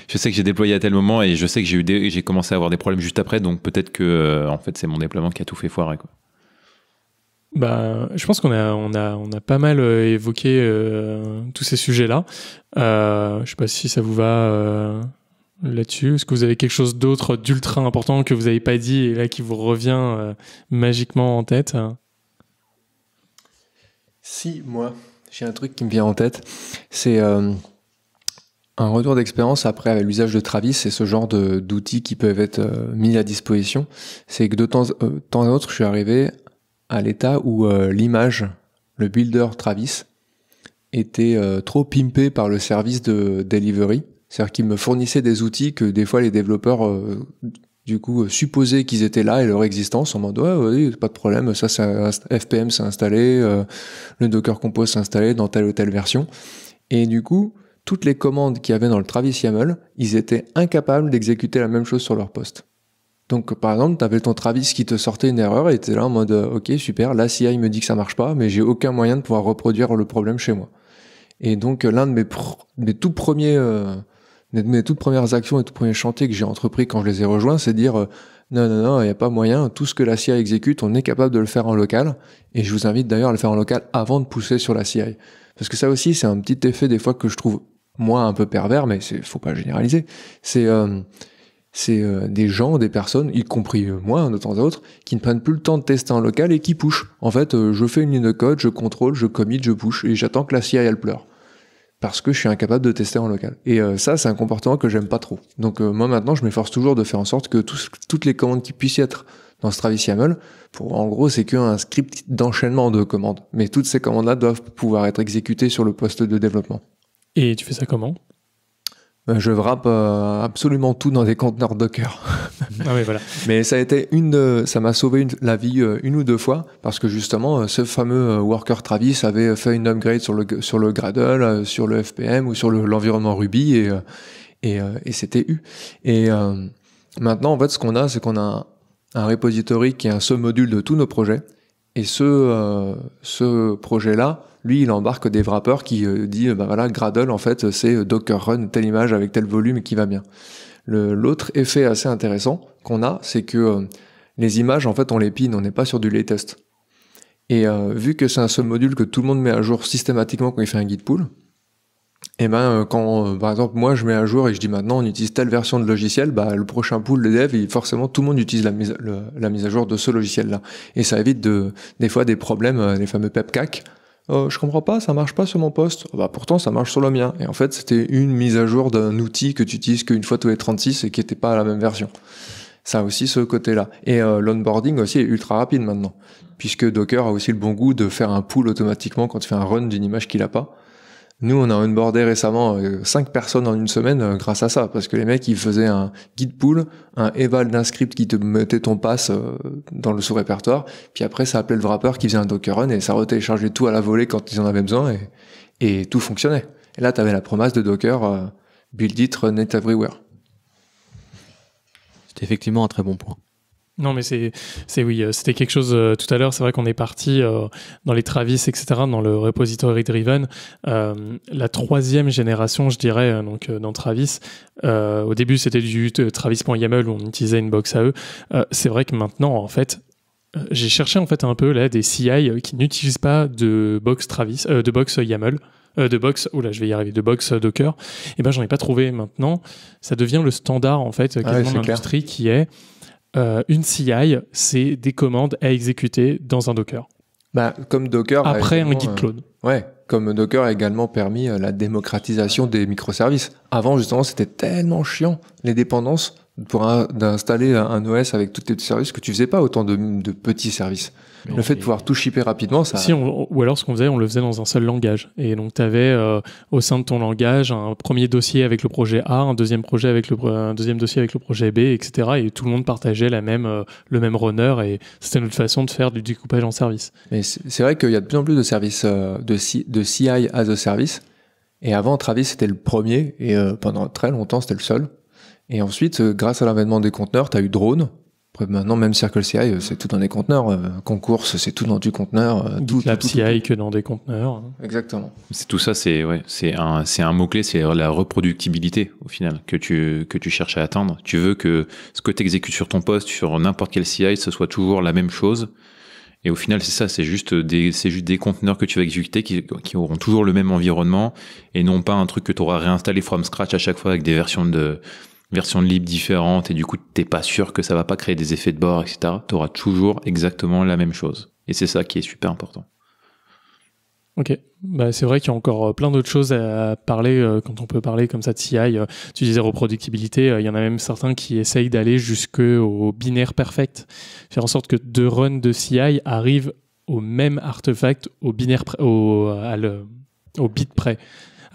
Speaker 3: je sais que j'ai déployé à tel moment et je sais que j'ai eu j'ai commencé à avoir des problèmes juste après, donc peut-être que euh, en fait c'est mon déploiement qui a tout fait foirer quoi.
Speaker 4: Bah, je pense qu'on a, on a, on a pas mal euh, évoqué euh, tous ces sujets-là. Je je sais pas si ça vous va là-dessus. Est-ce que vous avez quelque chose d'autre d'ultra important que vous n'avez pas dit et là qui vous revient magiquement en tête hein
Speaker 1: Si, moi, j'ai un truc qui me vient en tête. C'est un retour d'expérience après avec l'usage de Travis et ce genre d'outils qui peuvent être euh, mis à disposition, c'est que de temps, en euh, temps autre, je suis arrivé à l'état où euh, l'image, le builder Travis, était trop pimpé par le service de delivery. C'est-à-dire qu'il me fournissait des outils que des fois les développeurs du coup supposaient qu'ils étaient là et leur existence en mode ouais, pas de problème ça c'est FPM s'est installé le Docker Compose s'est installé dans telle ou telle version et du coup toutes les commandes qu'il y avait dans le Travis YAML, ils étaient incapables d'exécuter la même chose sur leur poste. Donc, par exemple, tu avais ton Travis qui te sortait une erreur et t'es là en mode, euh, ok, super, la CI me dit que ça marche pas, mais j'ai aucun moyen de pouvoir reproduire le problème chez moi. Et donc, euh, l'un de mes, tout premiers, euh, mes toutes premières actions et tout premiers chantiers que j'ai entrepris quand je les ai rejoints, c'est dire, non, non, non, il n'y a pas moyen, tout ce que la CI exécute, on est capable de le faire en local. Et je vous invite d'ailleurs à le faire en local avant de pousser sur la CI. Parce que ça aussi, c'est un petit effet des fois que je trouve moi un peu pervers, mais c'est faut pas généraliser. C'est euh, c'est euh, des gens, des personnes, y compris euh, moi hein, de temps à autre, qui ne prennent plus le temps de tester en local et qui push. En fait, je fais une ligne de code, je contrôle, je commit, je push et j'attends que la CI elle pleure parce que je suis incapable de tester en local. Et ça, c'est un comportement que j'aime pas trop. Donc moi maintenant, je m'efforce toujours de faire en sorte que toutes les commandes qui puissent être dans ce Travis YAML, pour en gros, c'est qu'un script d'enchaînement de commandes. Mais toutes ces commandes-là doivent pouvoir être exécutées sur le poste de développement.
Speaker 4: Et tu fais ça comment
Speaker 1: euh, je wrappe euh, absolument tout dans des conteneurs Docker. [laughs] Ah voilà. Mais ça a été une, euh, ça m'a sauvé la vie une ou deux fois parce que justement, ce fameux worker Travis avait fait une upgrade sur le sur le Gradle, sur le FPM ou sur l'environnement Ruby et et, et c'était eu. Et maintenant, en fait, ce qu'on a, c'est qu'on a un repository qui est un sous-module de tous nos projets et ce ce projet là lui, il embarque des wrappers qui euh, dit, euh, bah voilà, Gradle, en fait, c'est euh, Docker Run, telle image avec tel volume qui va bien. L'autre effet assez intéressant qu'on a, c'est que les images, en fait, on les pine, on n'est pas sur du latest. Et vu que c'est un seul module que tout le monde met à jour systématiquement quand il fait un guide pool, et eh ben quand par exemple moi je mets à jour et je dis maintenant on utilise telle version de logiciel, bah, le prochain pool de dev, forcément tout le monde utilise la mise, à jour de ce logiciel là. Et ça évite de, des fois des problèmes, les fameux pepcac euh, je comprends pas, ça marche pas sur mon poste. Bah pourtant ça marche sur le mien. Et en fait c'était une mise à jour d'un outil que tu utilises qu'une fois tous les 36 et qui n'était pas à la même version. Ça a aussi ce côté-là. Et euh, l'onboarding aussi est ultra rapide maintenant, puisque Docker a aussi le bon goût de faire un pool automatiquement quand tu fais un run d'une image qu'il a pas. Nous, on a onboardé récemment euh, cinq personnes en une semaine euh, grâce à ça, parce que les mecs, ils faisaient un guide pool, un eval d'un script qui te mettait ton pass euh, dans le sous-répertoire, puis après, ça appelait le wrapper qui faisait un Docker run et ça retéléchargeait tout à la volée quand ils en avaient besoin et, tout fonctionnait. Et là, t'avais la promesse de Docker, build it, run it everywhere. C'était effectivement un très bon point.
Speaker 4: Non, mais c'est, c'est oui, euh, c'était quelque chose euh, tout à l'heure. C'est vrai qu'on est parti euh, dans les Travis, etc., dans le repository driven. la troisième génération, je dirais, donc dans Travis. au début, c'était du Travis.yaml où on utilisait une box à eux. c'est vrai que maintenant, en fait, j'ai cherché en fait un peu là des CI qui n'utilisent pas de box Travis, de box YAML. de box, ou là, je vais y arriver, de box Docker, et eh ben j'en ai pas trouvé maintenant. Ça devient le standard en fait, ah quasiment ah l'industrie qui est euh, une CI, c'est des commandes à exécuter dans un Docker.
Speaker 1: Bah, comme Docker. Après un Git clone. Euh, ouais, comme Docker a également permis euh, la démocratisation des microservices. Avant, justement, c'était tellement chiant, les dépendances pour d'installer un OS avec tous tes services que tu faisais pas autant de, de petits services. le fait de pouvoir tout shipper rapidement, ça. Si
Speaker 4: on, ou alors ce qu'on faisait, on le faisait dans un seul langage. Et donc tu avais euh, au sein de ton langage un premier dossier avec le projet A, un deuxième projet avec le un deuxième dossier avec le projet B, etc. Et tout le monde partageait la même euh, le même runner et c'était notre façon de faire du
Speaker 1: découpage en services. Mais c'est vrai qu'il y a de plus en plus de services euh, de, de CI as a service. Et avant, Travis c'était le premier et pendant très longtemps c'était le seul. Et ensuite, euh, grâce à l'avènement des conteneurs, tu as eu drone. maintenant, même CircleCI, euh, c'est tout dans des conteneurs. Euh, Concourse, c'est tout dans du conteneur. Tout, CI que dans des conteneurs. Hein. Exactement.
Speaker 3: C'est tout ça, c'est ouais, c'est un, c'est un mot clé, c'est la reproductibilité au final que tu que tu cherches à atteindre. Tu veux que ce que tu exécutes sur ton poste, sur n'importe quel CI, ce soit toujours la même chose. Et au final, c'est ça, c'est juste des, juste des conteneurs que tu vas exécuter qui, qui, auront toujours le même environnement et non pas un truc que tu auras réinstallé from scratch à chaque fois avec des versions de, version de libre différente et du coup tu t'es pas sûr que ça va pas créer des effets de bord, etc. T'auras toujours exactement la même chose. Et c'est ça qui est super important.
Speaker 4: Ok, bah, c'est vrai qu'il y a encore euh, plein d'autres choses à parler euh, quand on peut parler comme ça de CI. Euh, tu disais reproductibilité, il y en a même certains qui essayent d'aller jusqu'au binaire perfect, faire en sorte que deux runs de CI arrivent au même artefact, au binaire, au, au bit près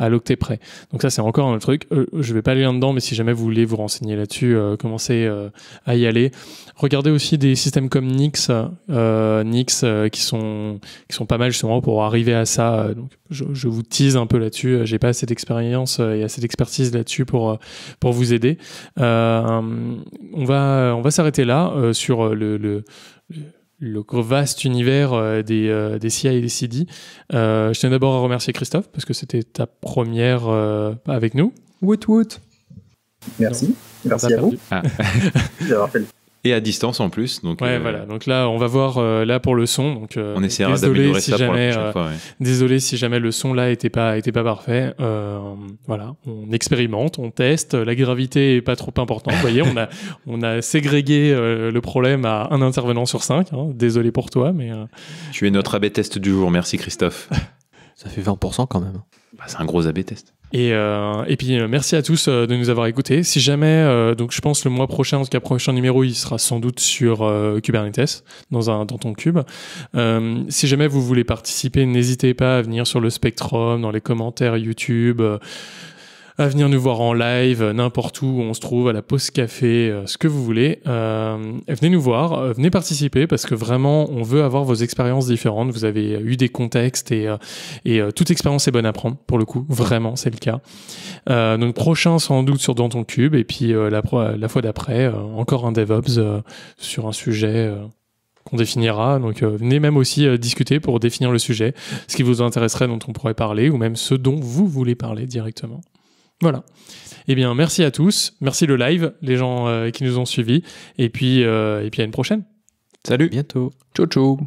Speaker 4: à l'octet près. Donc ça, c'est encore un autre truc. Je euh, je vais pas aller là-dedans, mais si jamais vous voulez vous renseigner là-dessus, euh, commencez euh, à y aller. Regardez aussi des systèmes comme Nix, Nix qui sont qui sont pas mal justement pour arriver à ça. Donc je, vous tease un peu là-dessus. J'ai pas assez d'expérience et assez d'expertise là-dessus pour pour vous aider. on va on va s'arrêter là sur le, le le vaste univers euh, des, euh, des CI et des CD. Euh, je tiens d'abord à remercier Christophe parce que c'était ta première avec nous.
Speaker 1: Woot woot. Merci. Merci à vous
Speaker 3: d'avoir ah. fait [laughs] le et à distance en plus. Donc, ouais, euh, voilà.
Speaker 4: Donc là, on va voir euh, là pour le son. Donc, euh, on essaiera d'améliorer ça pour la fois, Désolé si jamais le son là était pas, était pas parfait. voilà, on expérimente, on teste. La gravité est pas trop importante. Vous voyez, on a, [laughs] on a ségrégué le problème à un intervenant sur cinq. Hein. Désolé pour toi, mais.
Speaker 3: Tu es notre abbé test du jour. Merci Christophe. [laughs] ça fait 20% quand même. Bah, c'est un gros AB test.
Speaker 4: Et, euh, et puis euh, merci à tous euh, de nous avoir écoutés. Si jamais, donc je pense le mois prochain, en tout cas prochain numéro, il sera sans doute sur Kubernetes dans un dans ton cube. si jamais vous voulez participer, n'hésitez pas à venir sur le Spectrum, dans les commentaires YouTube à venir nous voir en live, euh, n'importe où, on se trouve, à la pause café, euh, ce que vous voulez. Euh, venez nous voir, venez participer parce que vraiment, on veut avoir vos expériences différentes. Vous avez eu des contextes et, et toute expérience est bonne à prendre pour le coup. Vraiment, c'est le cas. Euh, donc prochain sans doute sur Danton cube et puis la, la, fois d'après, encore un DevOps sur un sujet qu'on définira. Donc venez même aussi discuter pour définir le sujet, ce qui vous intéresserait, dont on pourrait parler, ou même ce dont vous voulez parler directement. Voilà. Eh bien, merci à tous. Merci le live, les gens
Speaker 1: euh, qui nous ont suivis. Et puis, euh, et puis à une prochaine. Salut. bientôt. Ciao, ciao.